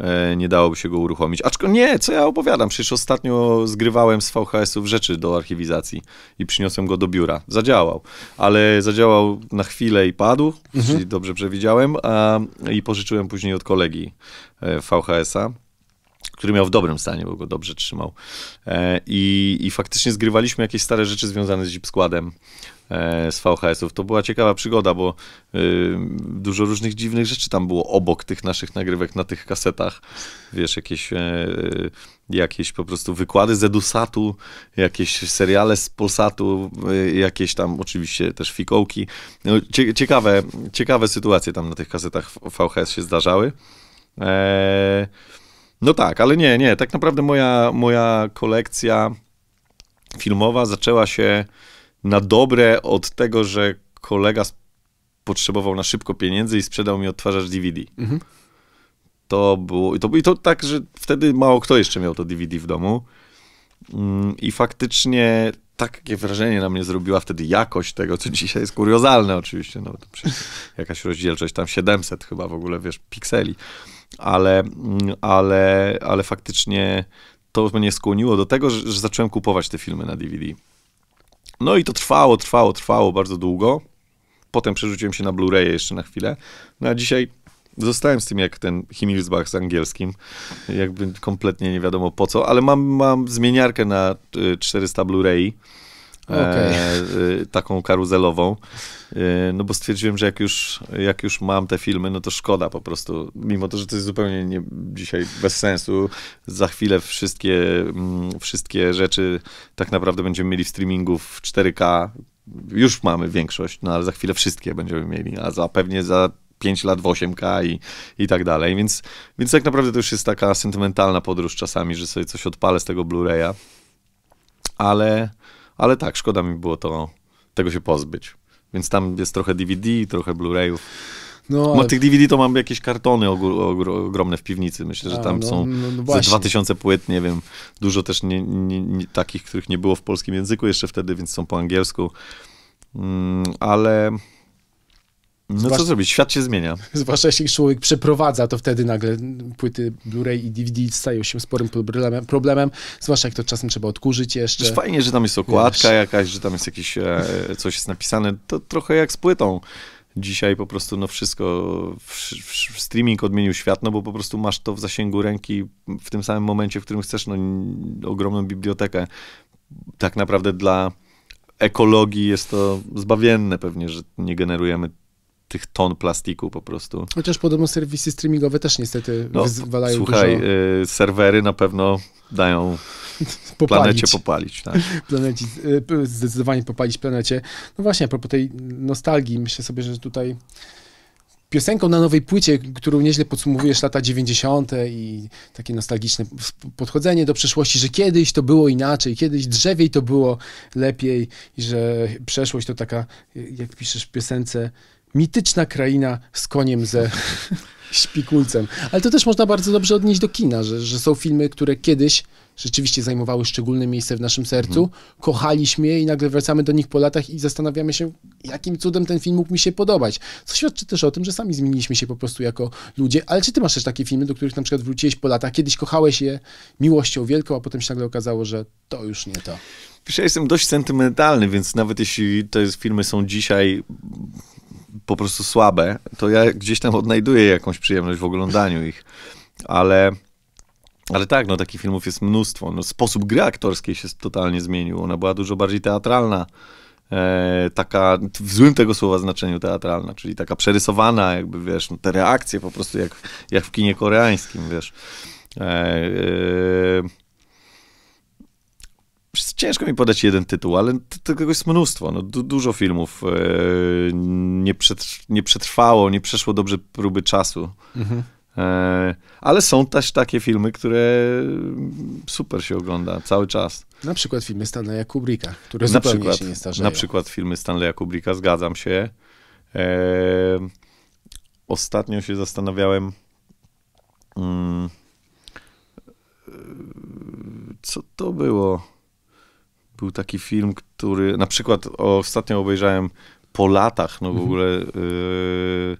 E, nie dałoby się go uruchomić. Aczkolwiek nie, co ja opowiadam, przecież ostatnio zgrywałem z VHS-ów rzeczy do archiwizacji i przyniosłem go do biura. Zadziałał, ale zadziałał na chwilę i padł, mhm. czyli dobrze przewidziałem, a, i pożyczyłem później od kolegi e, VHS-a który miał w dobrym stanie, bo go dobrze trzymał. E, I, i faktycznie zgrywaliśmy jakieś stare rzeczy związane z składem e, z VHS-ów. To była ciekawa przygoda, bo y, dużo różnych dziwnych rzeczy tam było obok tych naszych nagrywek na tych kasetach. Wiesz, jakieś, e, jakieś po prostu wykłady z Edusatu, jakieś seriale z Polsatu, jakieś tam oczywiście też fikołki. No, ciekawe, ciekawe sytuacje tam na tych kasetach VHS się zdarzały. Eee, no tak, ale nie, nie. Tak naprawdę moja, moja kolekcja filmowa zaczęła się na dobre od tego, że kolega potrzebował na szybko pieniędzy i sprzedał mi odtwarzacz DVD. Mhm. To było, i to, i to tak, że wtedy mało kto jeszcze miał to DVD w domu. Mm, I faktycznie takie wrażenie na mnie zrobiła wtedy jakość tego, co dzisiaj jest kuriozalne oczywiście, no to jakaś rozdzielczość, tam 700 chyba w ogóle, wiesz, pikseli ale, ale, ale faktycznie to mnie skłoniło do tego, że, że zacząłem kupować te filmy na DVD. No i to trwało, trwało, trwało bardzo długo. Potem przerzuciłem się na Blu-ray jeszcze na chwilę. No a dzisiaj zostałem z tym jak ten Himmelsbach z angielskim. Jakby kompletnie nie wiadomo po co, ale mam, mam zmieniarkę na 400 Blu-ray. Okay. E, e, taką karuzelową. Y, no bo stwierdziłem, że jak już, jak już mam te filmy, no to szkoda po prostu, mimo to, że to jest zupełnie nie, dzisiaj bez sensu, za chwilę wszystkie, mm, wszystkie rzeczy tak naprawdę będziemy mieli w streamingu w 4K, już mamy większość, no ale za chwilę wszystkie będziemy mieli, a za pewnie za 5 lat w 8K i, i tak dalej. Więc, więc tak naprawdę to już jest taka sentymentalna podróż czasami, że sobie coś odpalę z tego Blu-raya. Ale, ale tak, szkoda mi było to, tego się pozbyć. Więc tam jest trochę DVD, trochę Blu-rayów. No, no ale... tych DVD to mam jakieś kartony ogromne w piwnicy. Myślę, że tam A, no, są no, no ze 2000 płyt, nie wiem. Dużo też nie, nie, nie, takich, których nie było w polskim języku jeszcze wtedy, więc są po angielsku. Mm, ale no Zwłasz... co zrobić, świat się zmienia. Zwłaszcza jeśli człowiek przeprowadza, to wtedy nagle płyty Blu-ray i DVD stają się sporym problemem, problemem, zwłaszcza jak to czasem trzeba odkurzyć jeszcze. Wiesz, fajnie, że tam jest okładka Wiesz. jakaś, że tam jest jakieś, e, coś jest napisane, to trochę jak z płytą. Dzisiaj po prostu no wszystko, w, w streaming odmienił świat, no bo po prostu masz to w zasięgu ręki w tym samym momencie, w którym chcesz no, ogromną bibliotekę. Tak naprawdę dla ekologii jest to zbawienne pewnie, że nie generujemy tych ton plastiku po prostu. Chociaż podobno serwisy streamingowe też niestety no, wywalają słuchaj, dużo. Słuchaj, y, serwery na pewno dają popalić. planecie popalić. Tak. planecie, y, zdecydowanie popalić planecie. No właśnie, a propos tej nostalgii, myślę sobie, że tutaj piosenką na nowej płycie, którą nieźle podsumowujesz lata 90. i takie nostalgiczne podchodzenie do przeszłości, że kiedyś to było inaczej, kiedyś drzewiej to było lepiej i że przeszłość to taka, y, jak piszesz w piosence, mityczna kraina z koniem ze śpikulcem. Ale to też można bardzo dobrze odnieść do kina, że, że są filmy, które kiedyś rzeczywiście zajmowały szczególne miejsce w naszym sercu, mhm. kochaliśmy je i nagle wracamy do nich po latach i zastanawiamy się, jakim cudem ten film mógł mi się podobać. Co świadczy też o tym, że sami zmieniliśmy się po prostu jako ludzie. Ale czy ty masz też takie filmy, do których na przykład wróciłeś po latach, kiedyś kochałeś je miłością wielką, a potem się nagle okazało, że to już nie to? Wiesz, ja jestem dość sentymentalny, więc nawet jeśli te filmy są dzisiaj po prostu słabe, to ja gdzieś tam odnajduję jakąś przyjemność w oglądaniu ich. Ale, ale tak, no takich filmów jest mnóstwo. No, sposób gry aktorskiej się totalnie zmienił. Ona była dużo bardziej teatralna. E, taka, w złym tego słowa znaczeniu teatralna, czyli taka przerysowana, jakby wiesz, no, te reakcje po prostu jak, jak w kinie koreańskim, wiesz. E, e, Ciężko mi podać jeden tytuł, ale tego jest mnóstwo. No, du dużo filmów e, nie, przetrwało, nie przeszło dobrze próby czasu. Mhm. E, ale są też takie filmy, które mm, super się ogląda cały czas. Na przykład filmy Stanleya Kubricka, które na zupełnie przykład, się nie starzeją. Na przykład filmy Stanleya Kubricka, zgadzam się. E, ostatnio się zastanawiałem... Mm, e, co to było? Był taki film, który na przykład ostatnio obejrzałem po latach, no w mhm. ogóle. Yy,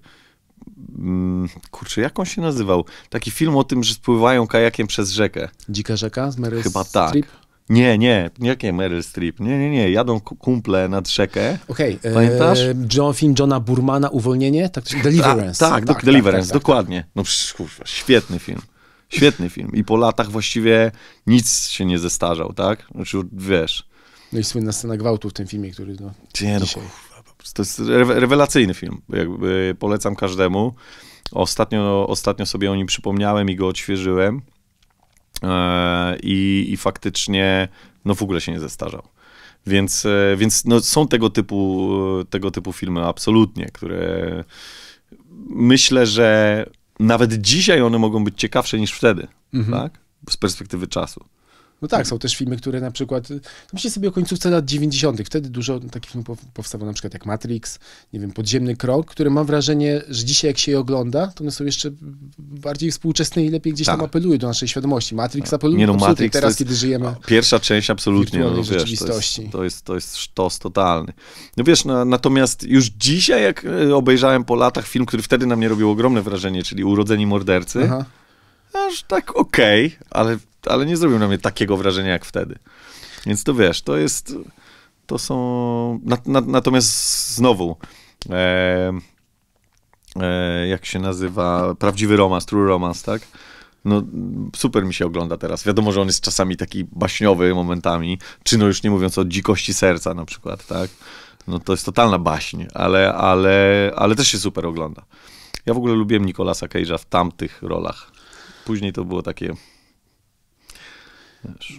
kurczę, jak on się nazywał? Taki film o tym, że spływają kajakiem przez rzekę. Dzika rzeka z Meryl Chyba tak. Strip? Nie, nie, jakie Meryl Streep? Nie, nie, nie, jadą kumple nad rzekę. Okej, okay, e, pamiętasz? John, film Johna Burmana, Uwolnienie? Tak, to się, Deliverance. Tak tak, tak, tak, Deliverance, tak, tak, dokładnie. No przecież, świetny film. Świetny film. I po latach właściwie nic się nie zestarzał, tak? Znaczy, wiesz, no i słynna scena gwałtu w tym filmie, który no, Nie, no dzisiaj... No, to jest rewelacyjny film, jakby polecam każdemu. Ostatnio, ostatnio sobie o nim przypomniałem i go odświeżyłem e, i, i faktycznie no w ogóle się nie zestarzał. Więc, e, więc no są tego typu, tego typu filmy absolutnie, które myślę, że nawet dzisiaj one mogą być ciekawsze niż wtedy, mhm. tak? Z perspektywy czasu. No tak, są też filmy, które na przykład, no myślę sobie o końcówce lat 90. Wtedy dużo takich filmów powstało, na przykład jak Matrix, nie wiem, Podziemny Krok, które mam wrażenie, że dzisiaj jak się je ogląda, to one są jeszcze bardziej współczesne i lepiej gdzieś tak. tam apelują do naszej świadomości. Matrix tak. apeluje nie no, Matrix teraz, kiedy żyjemy. Pierwsza część absolutnie, no, wiesz, rzeczywistości. To, jest, to, jest, to jest sztos totalny. No wiesz, no, natomiast już dzisiaj, jak e, obejrzałem po latach film, który wtedy na mnie robił ogromne wrażenie, czyli Urodzeni Mordercy, Aha aż tak okej, okay, ale, ale nie zrobił na mnie takiego wrażenia jak wtedy. Więc to wiesz, to jest, to są, natomiast znowu, e, e, jak się nazywa, prawdziwy romans, true romance, tak? No, super mi się ogląda teraz. Wiadomo, że on jest czasami taki baśniowy momentami, czy no już nie mówiąc o dzikości serca na przykład, tak? No to jest totalna baśń, ale, ale, ale też się super ogląda. Ja w ogóle lubiłem Nicolasa Cage'a w tamtych rolach później to było takie...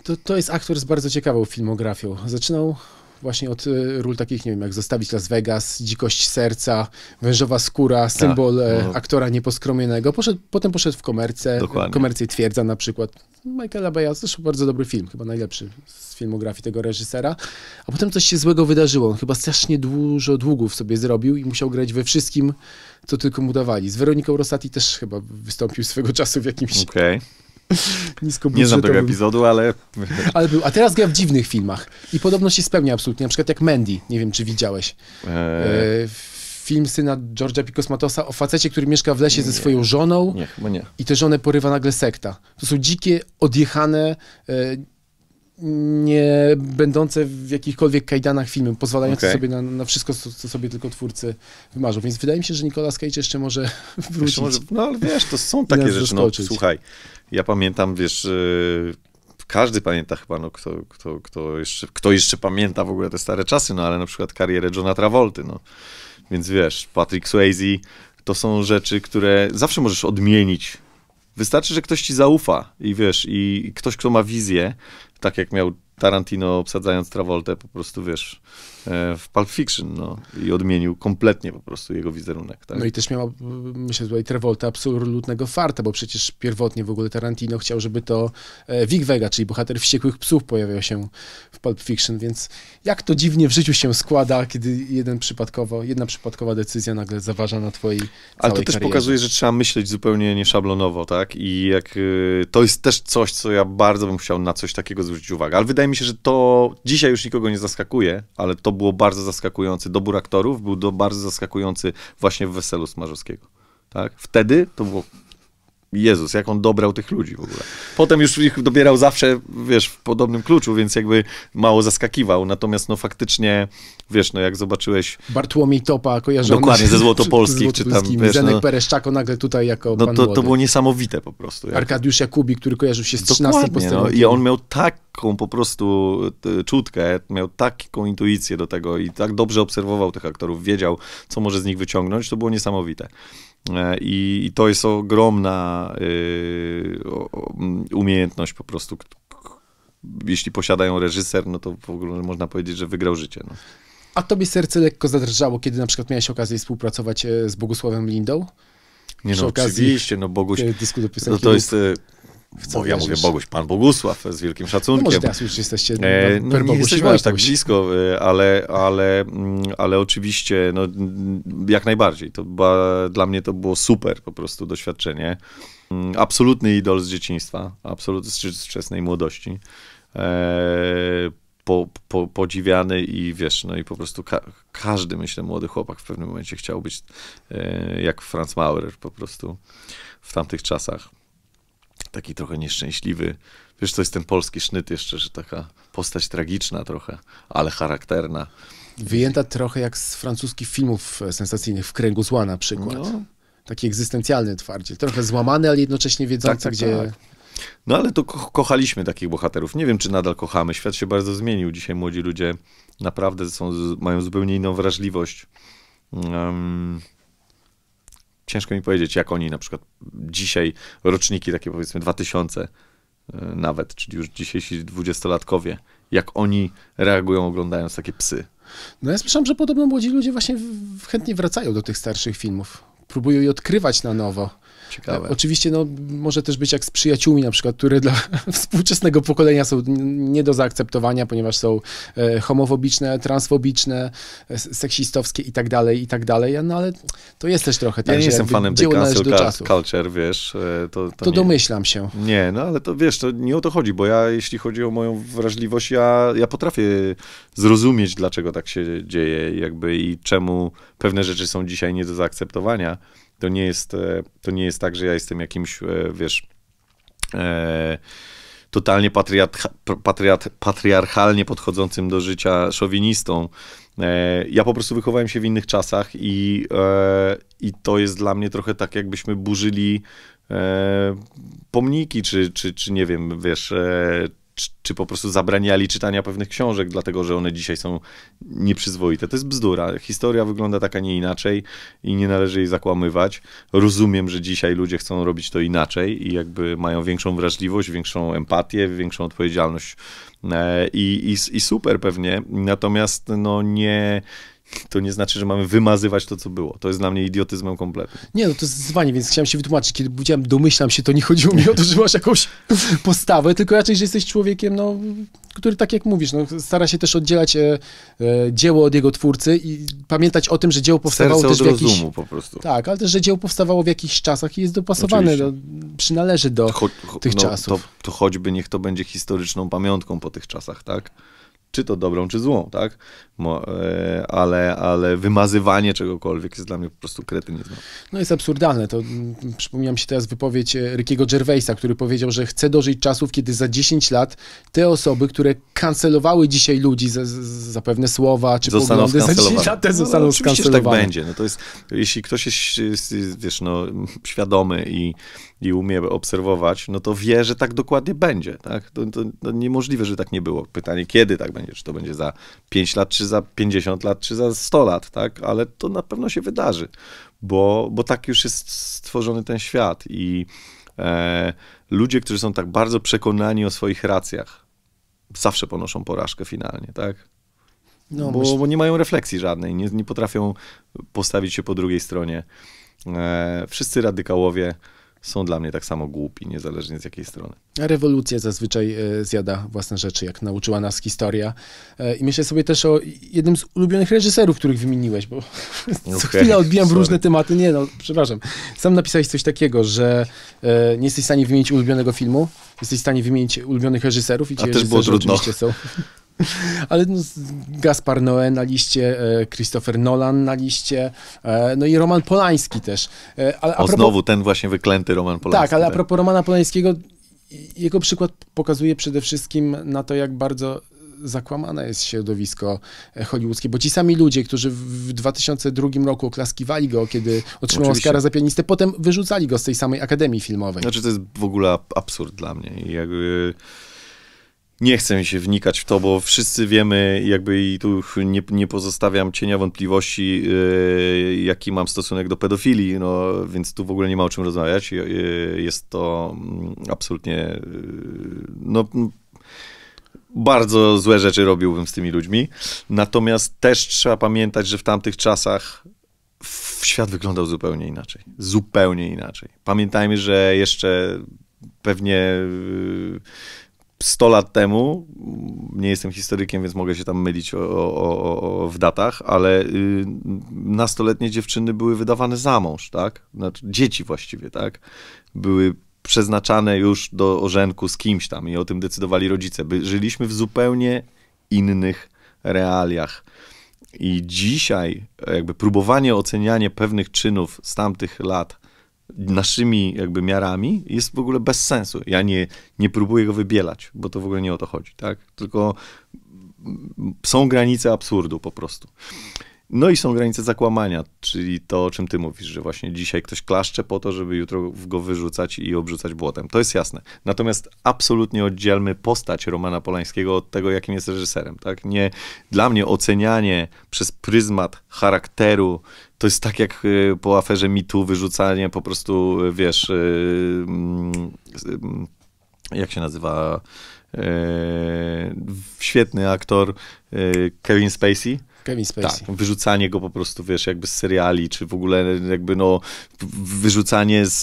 To, to jest aktor z bardzo ciekawą filmografią. Zaczynał właśnie od e, ról takich, nie wiem, jak Zostawić Las Vegas, Dzikość Serca, Wężowa Skóra, symbol tak, no. aktora nieposkromionego. Poszedł, potem poszedł w komerce, Dokładnie. komercję Twierdza na przykład. Michaela Beya, zresztą bardzo dobry film, chyba najlepszy z filmografii tego reżysera. A potem coś się złego wydarzyło. On chyba strasznie dużo długów sobie zrobił i musiał grać we wszystkim, co tylko mu dawali. Z Weroniką Rosati też chyba wystąpił swego czasu w jakimś okay. Nie znam tego epizodu, ale... ale był, a teraz gra w dziwnych filmach i podobno się spełnia absolutnie, na przykład jak Mandy, nie wiem czy widziałeś. Eee... eee film syna George'a Picosmatosa o facecie, który mieszka w lesie nie, ze swoją żoną nie, nie. i tę żonę porywa nagle sekta. To są dzikie, odjechane, eee, nie będące w jakichkolwiek kajdanach filmem, pozwalające okay. sobie na, na wszystko, co, co, sobie tylko twórcy wymarzą. Więc wydaje mi się, że Nicolas Cage jeszcze może wrócić. Jeszcze może, no ale wiesz, to są takie rzeczy. No, słuchaj, ja pamiętam, wiesz... Yy każdy pamięta chyba, no, kto, kto, kto, jeszcze, kto jeszcze pamięta w ogóle te stare czasy, no ale na przykład karierę Johna Travolty, no. Więc wiesz, Patrick Swayze, to są rzeczy, które zawsze możesz odmienić Wystarczy, że ktoś ci zaufa i wiesz, i ktoś, kto ma wizję, tak jak miał Tarantino obsadzając Travoltę, po prostu wiesz, E, w Pulp Fiction, no, i odmienił kompletnie po prostu jego wizerunek, tak? No i też miała, myślę tutaj, Travolta absolutnego farta, bo przecież pierwotnie w ogóle Tarantino chciał, żeby to e, Vic Vega, czyli bohater Wściekłych Psów pojawiał się w Pulp Fiction, więc jak to dziwnie w życiu się składa, kiedy jeden przypadkowo, jedna przypadkowa decyzja nagle zaważa na twojej Ale to też karierze. pokazuje, że trzeba myśleć zupełnie nieszablonowo, tak? I jak y, to jest też coś, co ja bardzo bym chciał na coś takiego zwrócić uwagę, ale wydaje mi się, że to dzisiaj już nikogo nie zaskakuje, ale to było bardzo zaskakujące. Dobór aktorów był do bardzo zaskakujący właśnie w Weselu Smarzowskiego. Tak? Wtedy to było Jezus, jak on dobrał tych ludzi w ogóle. Potem już ich dobierał zawsze, wiesz, w podobnym kluczu, więc jakby mało zaskakiwał. Natomiast no faktycznie, wiesz, no jak zobaczyłeś... Bartłomiej Topa kojarzony Dokładnie, ze Złotopolskich, czy tam, wiesz... No. Zenek no, Pereszczako nagle tutaj jako No to, to było niesamowite po prostu. Jak... Arkadiusz Jakubi, który kojarzył się z 13 postępem. No, I on miał taką po prostu czutkę, miał taką intuicję do tego i tak dobrze obserwował tych aktorów, wiedział, co może z nich wyciągnąć, to było niesamowite. E, I, I, to jest ogromna y, umiejętność po prostu. Jeśli posiadają reżyser, no to w ogóle można powiedzieć, że wygrał życie. No. A tobie serce lekko zadrżało, kiedy na przykład miałeś okazję współpracować e, z Bogusławem Lindą? Nie Przy no, oczywiście, no Boguś, no to jest bo ja mówię Boguś, pan Bogusław z wielkim szacunkiem. No może teraz już jesteście e, no, nie jesteśmy aż tak blisko, e, ale, ale, mm, ale oczywiście no, jak najbardziej. To dla mnie to było super po prostu doświadczenie. Mm, absolutny idol z dzieciństwa, absolutny z wczesnej młodości. E, po, po, podziwiany i wiesz, no i po prostu ka każdy, myślę, młody chłopak w pewnym momencie chciał być e, jak Franz Maurer po prostu w tamtych czasach taki trochę nieszczęśliwy. Wiesz, to jest ten polski sznyt jeszcze, że taka postać tragiczna trochę, ale charakterna. Wyjęta trochę jak z francuskich filmów e, sensacyjnych, w kręgu zła na przykład. No. Taki egzystencjalny twardziel, trochę złamany, ale jednocześnie tak, wiedzący, tak, tak, gdzie... Tak. No ale to ko kochaliśmy takich bohaterów. Nie wiem, czy nadal kochamy. Świat się bardzo zmienił. Dzisiaj młodzi ludzie naprawdę są, mają zupełnie inną wrażliwość. Um, ciężko mi powiedzieć, jak oni na przykład dzisiaj, roczniki takie powiedzmy 2000 e, nawet, czyli już dzisiejsi dwudziestolatkowie, jak oni reagują oglądając takie psy. No ja słyszałem, że podobno młodzi ludzie właśnie chętnie wracają do tych starszych filmów. Próbują je odkrywać na nowo. Ciekawe. Oczywiście no, może też być jak z przyjaciółmi na przykład, które dla współczesnego pokolenia są nie do zaakceptowania, ponieważ są e, homofobiczne, transfobiczne, e, seksistowskie i tak dalej, i tak dalej, no ale to jest też trochę tak, Ja nie jestem fanem tej cancel do czasu. culture, wiesz. E, to, to, to nie, domyślam się. Nie, no ale to wiesz, to nie o to chodzi, bo ja jeśli chodzi o moją wrażliwość, ja, ja potrafię zrozumieć, dlaczego tak się dzieje jakby i czemu pewne rzeczy są dzisiaj nie do zaakceptowania to nie jest, e, to nie jest tak, że ja jestem jakimś, e, wiesz, e, totalnie patriarcha, patriar, patriarchalnie podchodzącym do życia szowinistą. E, ja po prostu wychowałem się w innych czasach i, e, i to jest dla mnie trochę tak, jakbyśmy burzyli e, pomniki, czy, czy, czy nie wiem, wiesz, czy, czy, po prostu zabraniali czytania pewnych książek, dlatego że one dzisiaj są nieprzyzwoite. To jest bzdura. Historia wygląda tak, a nie inaczej i nie należy jej zakłamywać. Rozumiem, że dzisiaj ludzie chcą robić to inaczej i jakby mają większą wrażliwość, większą empatię, większą odpowiedzialność e, i, i, i super pewnie, natomiast no nie to nie znaczy, że mamy wymazywać to, co było. To jest dla mnie idiotyzmem kompletnym. Nie, no to jest zwanie, więc chciałem się wytłumaczyć. Kiedy powiedziałem domyślam się, to nie chodziło mi o to, że masz jakąś postawę, tylko raczej, że jesteś człowiekiem, no, który tak jak mówisz, no, stara się też oddzielać e, e, dzieło od jego twórcy i pamiętać o tym, że dzieło powstawało Serce też od w jakiś... rozumu po prostu. Tak, ale też, że dzieło powstawało w jakichś czasach i jest dopasowane, do, no, przynależy do cho, cho, tych no, czasów. To, to choćby niech to będzie historyczną pamiątką po tych czasach, tak? czy to dobrą, czy złą, tak? E, ale, ale wymazywanie czegokolwiek jest dla mnie po prostu kretynizmem. No jest absurdalne. To mm, przypominam się teraz wypowiedź e, Rickiego Gervaisa, który powiedział, że chce dożyć czasów, kiedy za 10 lat te osoby, które kancelowały dzisiaj ludzi za, za pewne słowa czy zostaną poglądy, za 10 lat te no, no, zostaną no, skancelowane. tak będzie. No to jest, jeśli ktoś jest, jest, jest wiesz, no, świadomy i i umie obserwować, no to wie, że tak dokładnie będzie. Tak? To, to, to, niemożliwe, że tak nie było. Pytanie, kiedy tak będzie? Czy to będzie za 5 lat, czy za 50 lat, czy za 100 lat, tak? Ale to na pewno się wydarzy, bo, bo tak już jest stworzony ten świat i e, ludzie, którzy są tak bardzo przekonani o swoich racjach, zawsze ponoszą porażkę finalnie, tak? No, bo, myśl... bo, nie mają refleksji żadnej, nie, nie potrafią postawić się po drugiej stronie. E, wszyscy radykałowie, są dla mnie tak samo głupi, niezależnie z jakiej strony. Rewolucja zazwyczaj e, zjada własne rzeczy, jak nauczyła nas historia. E, I myślę sobie też o jednym z ulubionych reżyserów, których wymieniłeś, bo okay. co chwila odbijam Sorry. różne tematy. Nie no, przepraszam. Sam napisałeś coś takiego, że e, nie jesteś w stanie wymienić ulubionego filmu, jesteś w stanie wymienić ulubionych reżyserów i ci A też było trudno. oczywiście są. Ale no, Gaspar Noé na liście, e, Christopher Nolan na liście, e, no i Roman Polański też. E, ale o, propos... znowu ten właśnie wyklęty Roman Polański. Tak, ale tak. a propos Romana Polańskiego, jego przykład pokazuje przede wszystkim na to, jak bardzo zakłamane jest środowisko hollywoodzkie, bo ci sami ludzie, którzy w 2002 roku oklaskiwali go, kiedy otrzymał Oczywiście. Oscara za pianistę, potem wyrzucali go z tej samej Akademii Filmowej. Znaczy, to jest w ogóle absurd dla mnie. Jakby nie chcę mi się wnikać w to, bo wszyscy wiemy, jakby i tu nie, nie pozostawiam cienia wątpliwości, yy, jaki mam stosunek do pedofilii, no więc tu w ogóle nie ma o czym rozmawiać. Yy, jest to mm, absolutnie, yy, no bardzo złe rzeczy robiłbym z tymi ludźmi. Natomiast też trzeba pamiętać, że w tamtych czasach świat wyglądał zupełnie inaczej. Zupełnie inaczej. Pamiętajmy, że jeszcze pewnie yy, 100 lat temu, nie jestem historykiem, więc mogę się tam mylić o, o, o, w datach, ale y, nastoletnie dziewczyny były wydawane za mąż, tak? Znaczy, dzieci właściwie, tak? Były przeznaczane już do orzenku z kimś tam i o tym decydowali rodzice. By, żyliśmy w zupełnie innych realiach. I dzisiaj jakby próbowanie ocenianie pewnych czynów z tamtych lat naszymi jakby miarami jest w ogóle bez sensu. Ja nie, nie próbuję go wybielać, bo to w ogóle nie o to chodzi, tak? Tylko są granice absurdu po prostu. No i są granice zakłamania, czyli to, o czym ty mówisz, że właśnie dzisiaj ktoś klaszcze po to, żeby jutro go wyrzucać i obrzucać błotem. To jest jasne. Natomiast absolutnie oddzielmy postać Romana Polańskiego od tego, jakim jest reżyserem. Tak? Nie, dla mnie ocenianie przez pryzmat charakteru, to jest tak jak y, po aferze mitu wyrzucanie po prostu, y, wiesz, y, mm, jak się nazywa, świetny aktor Kevin Spacey Kevin Spacey. Tak, wyrzucanie go po prostu, wiesz, jakby z seriali, czy w ogóle jakby no, wyrzucanie z,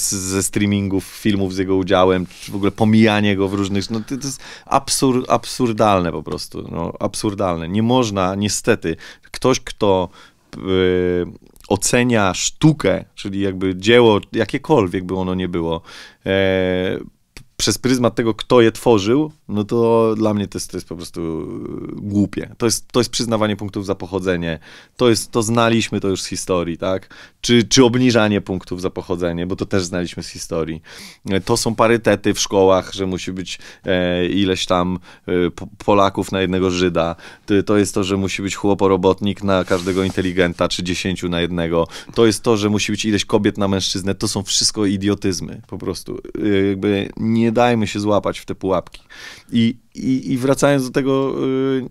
z, ze streamingów filmów z jego udziałem, czy w ogóle pomijanie go w różnych, no to, to jest absur, absurdalne po prostu, no, absurdalne. Nie można, niestety, ktoś, kto y, ocenia sztukę, czyli jakby dzieło, jakiekolwiek by ono nie było, e, przez pryzmat tego, kto je tworzył, no to dla mnie to jest, to jest po prostu y, głupie. To jest, to jest przyznawanie punktów za pochodzenie, to jest, to znaliśmy to już z historii, tak? Czy, czy obniżanie punktów za pochodzenie, bo to też znaliśmy z historii. E, to są parytety w szkołach, że musi być e, ileś tam e, Polaków na jednego Żyda. To, to jest to, że musi być chłoporobotnik na każdego inteligenta, czy dziesięciu na jednego. To jest to, że musi być ileś kobiet na mężczyznę. To są wszystko idiotyzmy, po prostu. E, jakby nie nie dajmy się złapać w te pułapki. I, i, i wracając do tego y,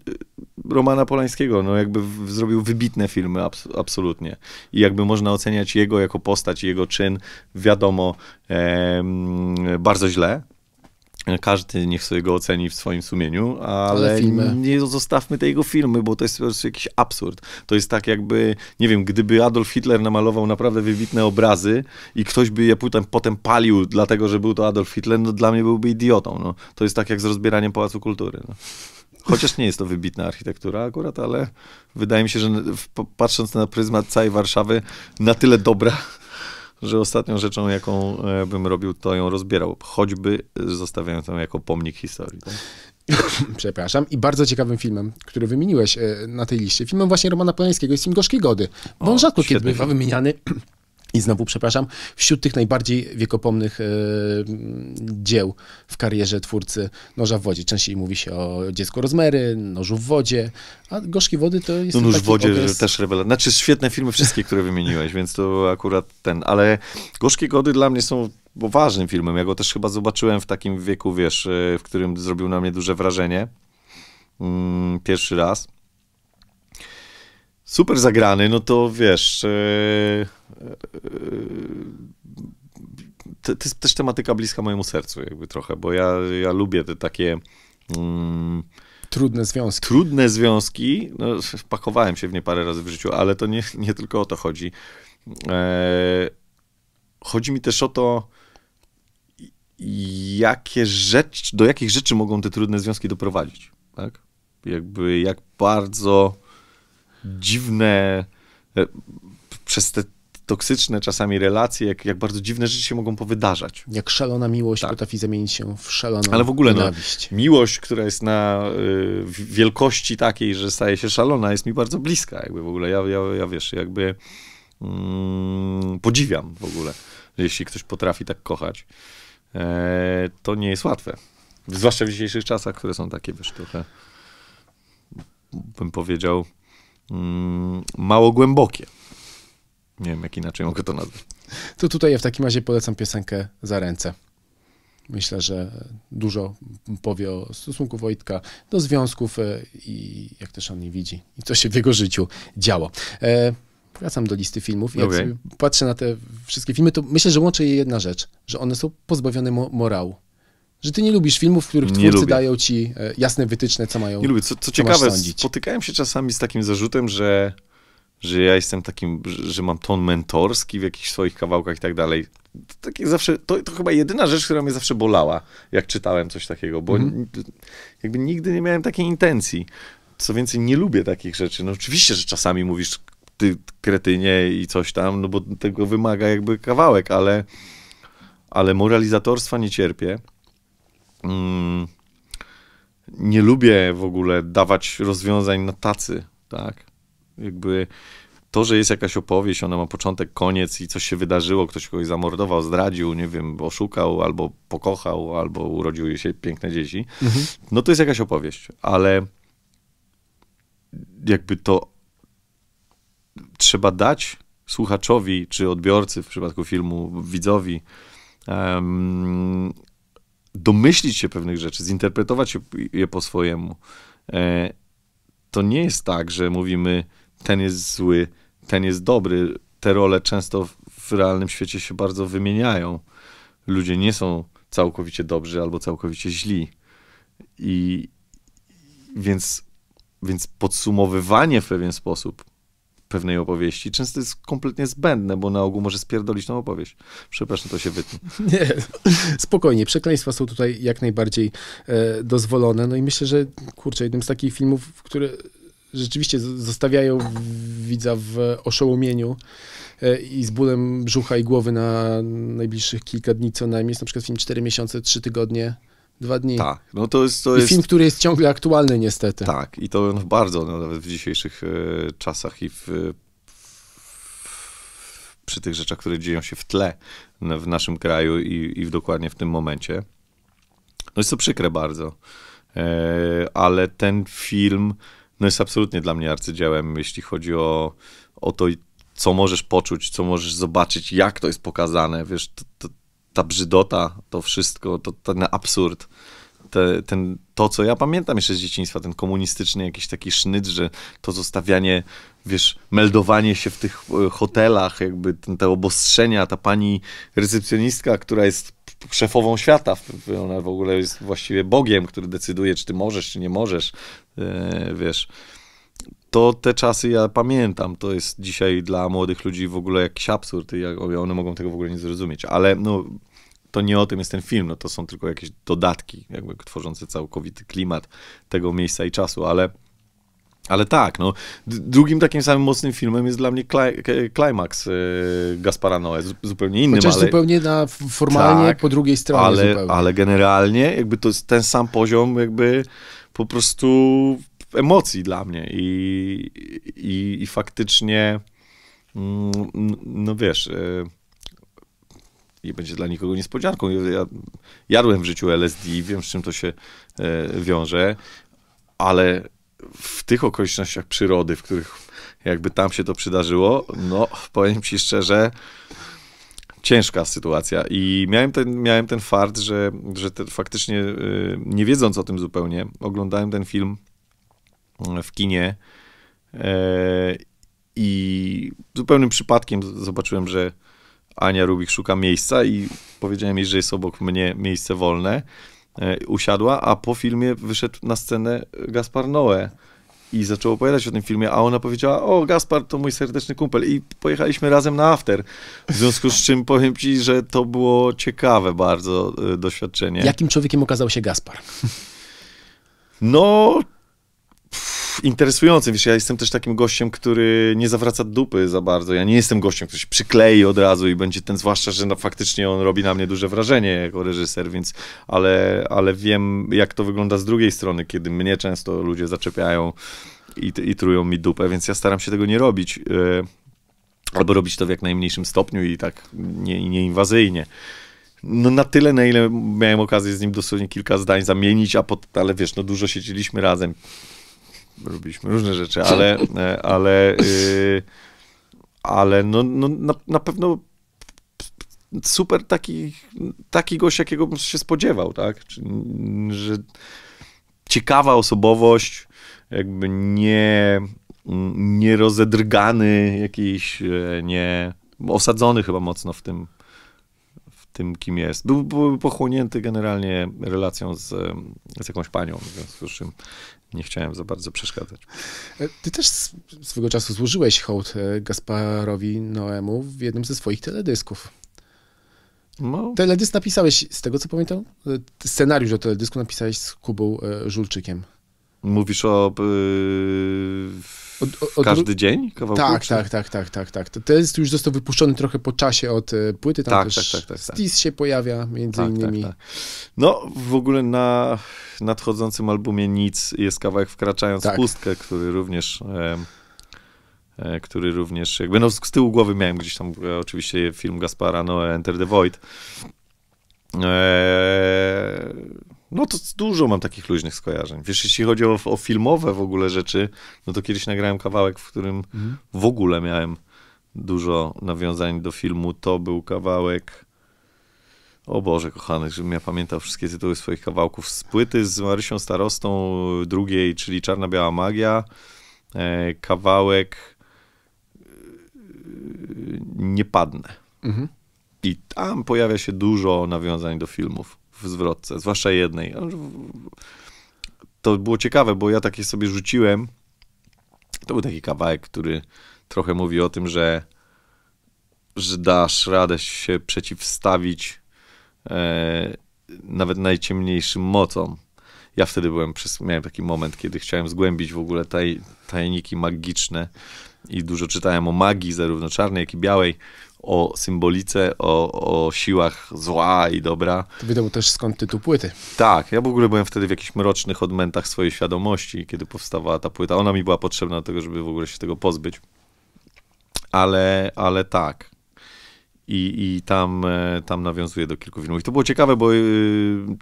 Romana Polańskiego, no jakby w, zrobił wybitne filmy, abs absolutnie. I jakby można oceniać jego jako postać, jego czyn, wiadomo, e, bardzo źle, każdy niech sobie go oceni w swoim sumieniu, ale, ale nie zostawmy tego filmy, bo to jest po prostu jakiś absurd. To jest tak jakby, nie wiem, gdyby Adolf Hitler namalował naprawdę wybitne obrazy i ktoś by je potem, potem palił dlatego, że był to Adolf Hitler, no dla mnie byłby idiotą. No. To jest tak jak z rozbieraniem Pałacu Kultury. No. Chociaż nie jest to wybitna architektura akurat, ale wydaje mi się, że patrząc na pryzmat całej Warszawy, na tyle dobra, że ostatnią rzeczą, jaką e, bym robił, to ją rozbierał, choćby zostawiając ją jako pomnik historii. Tak? Przepraszam. I bardzo ciekawym filmem, który wymieniłeś e, na tej liście, filmem właśnie Romana Polańskiego jest film Gorzkiej Gody. Bo on rzadko kiedy bywa wymieniany i znowu przepraszam, wśród tych najbardziej wiekopomnych e, dzieł w karierze twórcy Noża w wodzie. Częściej mówi się o dziecku Rozmery, Nożu w wodzie, a Gorzki wody to jest... No, nóż w wodzie okres... też rewelacja. Znaczy świetne filmy wszystkie, które wymieniłeś, więc to akurat ten, ale Gorzkie wody dla mnie są ważnym filmem. Ja go też chyba zobaczyłem w takim wieku, wiesz, e, w którym zrobił na mnie duże wrażenie. Mm, pierwszy raz super zagrany, no to wiesz. E, e, to, jest też tematyka bliska mojemu sercu, jakby trochę, bo ja, ja lubię te takie. Mm, trudne związki. Trudne związki. No, pakowałem się w nie parę razy w życiu, ale to nie, nie tylko o to chodzi. E, chodzi mi też o to, jakie rzeczy do jakich rzeczy mogą te trudne związki doprowadzić. Tak? Jakby jak bardzo dziwne e, przez te toksyczne czasami relacje, jak, jak bardzo dziwne rzeczy się mogą powydarzać. Jak szalona miłość tak. potrafi zamienić się w szaloną Ale w ogóle No, miłość, która jest na y, wielkości takiej, że staje się szalona, jest mi bardzo bliska. Jakby w ogóle ja, ja, ja wiesz, jakby mm, podziwiam w ogóle, jeśli ktoś potrafi tak kochać. E, to nie jest łatwe. Zwłaszcza w dzisiejszych czasach, które są takie, wiesz, trochę bym powiedział, Mm, mało głębokie. Nie wiem, jak inaczej mogę to nazwać. To tutaj ja w takim razie polecam piosenkę za ręce. Myślę, że dużo powie o stosunku Wojtka do związków e, i jak też on je widzi i co się w jego życiu działo. E, wracam do listy filmów. Jak okay. patrzę na te wszystkie filmy, to myślę, że łączy je jedna rzecz, że one są pozbawione mo morału. Że ty nie lubisz filmów, w których twórcy dają ci e, jasne wytyczne, co mają. Nie lubię. Co, co ciekawe, sądzić. spotykałem się czasami z takim zarzutem, że, że ja jestem takim, że mam ton mentorski w jakichś swoich kawałkach i tak dalej. Takie zawsze, to, to chyba jedyna rzecz, która mnie zawsze bolała, jak czytałem coś takiego, bo mm. jakby nigdy nie miałem takiej intencji. Co więcej, nie lubię takich rzeczy. No oczywiście, że czasami mówisz ty kretynie i coś tam, no bo tego wymaga jakby kawałek, ale, ale moralizatorstwa nie cierpię. Mm, nie lubię w ogóle dawać rozwiązań na tacy, tak? Jakby to, że jest jakaś opowieść, ona ma początek, koniec i coś się wydarzyło, ktoś kogoś zamordował, zdradził, nie wiem, oszukał, albo pokochał, albo urodziły się piękne dzieci, mhm. no to jest jakaś opowieść, ale jakby to trzeba dać słuchaczowi czy odbiorcy w przypadku filmu, widzowi, um, domyślić się pewnych rzeczy, zinterpretować je po swojemu. E, to nie jest tak, że mówimy, ten jest zły, ten jest dobry. Te role często w realnym świecie się bardzo wymieniają. Ludzie nie są całkowicie dobrzy albo całkowicie źli. I więc, więc podsumowywanie w pewien sposób pewnej opowieści, często jest kompletnie zbędne, bo na ogół może spierdolić tą opowieść. Przepraszam, to się wytnie. Nie, spokojnie. Przekleństwa są tutaj jak najbardziej e, dozwolone. No i myślę, że kurczę, jednym z takich filmów, które rzeczywiście zostawiają widza w oszołomieniu e, i z bólem brzucha i głowy na najbliższych kilka dni co najmniej. Jest na przykład film 4 miesiące, 3 tygodnie Dwa dni. Tak. No to jest, to I jest... film, który jest ciągle aktualny niestety. Tak. I to no, bardzo, no, nawet w dzisiejszych y, czasach i w, przy tych rzeczach, które dzieją się w tle w naszym kraju i, i w, dokładnie w tym momencie. No jest to przykre bardzo. E, ale ten film no jest absolutnie dla mnie arcydziełem, jeśli chodzi o, o to, co możesz poczuć, co możesz zobaczyć, jak to jest pokazane. Wiesz, to, to, ta brzydota, to wszystko, to ten absurd. Te, ten, to, co ja pamiętam jeszcze z dzieciństwa, ten komunistyczny jakiś taki sznyt, że to zostawianie, wiesz, meldowanie się w tych e, hotelach, jakby ten, te obostrzenia, ta pani recepcjonistka, która jest szefową świata, ona w ogóle jest właściwie Bogiem, który decyduje, czy ty możesz, czy nie możesz, e, wiesz. To te czasy ja pamiętam, to jest dzisiaj dla młodych ludzi w ogóle jakiś absurd i one mogą tego w ogóle nie zrozumieć, ale no to nie o tym jest ten film, no to są tylko jakieś dodatki, jakby tworzące całkowity klimat tego miejsca i czasu, ale, ale tak, no, drugim takim samym mocnym filmem jest dla mnie Climax yy, Gaspara Noe, zupełnie innym, Chociaż ale... zupełnie na formalnie tak, po drugiej stronie ale, zupełnie. ale generalnie jakby to jest ten sam poziom jakby po prostu emocji dla mnie i, i, i faktycznie, mm, no wiesz... Yy, nie będzie dla nikogo niespodzianką. Ja jadłem w życiu LSD, wiem z czym to się e, wiąże, ale w tych okolicznościach przyrody, w których jakby tam się to przydarzyło, no powiem ci szczerze, ciężka sytuacja. I miałem ten, miałem ten fart, że, że te, faktycznie e, nie wiedząc o tym zupełnie, oglądałem ten film e, w kinie e, i zupełnym przypadkiem zobaczyłem, że Ania Rubik szuka miejsca i powiedziałem jej, że jest obok mnie miejsce wolne. E, usiadła, a po filmie wyszedł na scenę Gaspar Noe i zaczął opowiadać o tym filmie, a ona powiedziała, o Gaspar to mój serdeczny kumpel i pojechaliśmy razem na after, w związku z czym powiem ci, że to było ciekawe bardzo e, doświadczenie. Jakim człowiekiem okazał się Gaspar? No, interesującym. Wiesz, ja jestem też takim gościem, który nie zawraca dupy za bardzo. Ja nie jestem gościem, który się przyklei od razu i będzie ten, zwłaszcza, że no, faktycznie on robi na mnie duże wrażenie jako reżyser, więc, ale, ale wiem, jak to wygląda z drugiej strony, kiedy mnie często ludzie zaczepiają i, i trują mi dupę, więc ja staram się tego nie robić. E, albo robić to w jak najmniejszym stopniu i tak nie, nieinwazyjnie. No na tyle, na ile miałem okazję z nim dosłownie kilka zdań zamienić, a pod, ale wiesz, no dużo siedzieliśmy razem robiliśmy różne rzeczy, ale, e, ale, y, ale no, no na, na pewno super taki, taki gość, jakiego bym się spodziewał, tak? Czy, że ciekawa osobowość, jakby nie, nie rozedrgany jakiś, e, nie osadzony chyba mocno w tym, w tym kim jest. Był, był pochłonięty generalnie relacją z, z jakąś panią, w związku z czym nie chciałem za bardzo przeszkadzać. E, ty też swego czasu złożyłeś hołd e, Gasparowi Noemu w jednym ze swoich teledysków. No. Teledysk napisałeś, z tego co pamiętam, e, scenariusz do teledysku napisałeś z Kubą Żulczykiem. Mówisz o... Yy od, od, Każdy od... dzień? Kawałku, tak, tak, tak, tak, tak, tak, tak. To ten już został wypuszczony trochę po czasie od e, płyty, tam tak, też tak, tak, tak, tak. Stis się pojawia między tak, innymi. No w ogóle na nadchodzącym albumie nic jest kawałek Wkraczając w pustkę, który również... E, który również, jakby no z tyłu głowy miałem gdzieś tam e, oczywiście film Gaspara no Enter the Void. Eee, no to dużo mam takich luźnych skojarzeń. Wiesz, jeśli chodzi o, o filmowe w ogóle rzeczy, no to kiedyś nagrałem kawałek, w którym mhm. w ogóle miałem dużo nawiązań do filmu. To był kawałek. O Boże, kochany, żebym ja pamiętał wszystkie tytuły swoich kawałków. Z płyty z Marysią Starostą drugiej, czyli Czarna Biała Magia. E, kawałek e, Nie padnę. Mhm. I tam pojawia się dużo nawiązań do filmów w zwrotce, zwłaszcza jednej. To było ciekawe, bo ja takie sobie rzuciłem. To był taki kawałek, który trochę mówi o tym, że, że dasz radę się przeciwstawić e, nawet najciemniejszym mocom. Ja wtedy byłem, miałem taki moment, kiedy chciałem zgłębić w ogóle taj, tajniki magiczne i dużo czytałem o magii, zarówno czarnej, jak i białej o symbolice, o, o siłach zła i dobra. To wiedział też skąd tytuł płyty. Tak, ja w ogóle byłem wtedy w jakichś mrocznych odmętach swojej świadomości, kiedy powstawała ta płyta. Ona mi była potrzebna do tego, żeby w ogóle się tego pozbyć. Ale, ale tak. I, i tam, e, tam nawiązuje do kilku filmów. I to było ciekawe, bo e,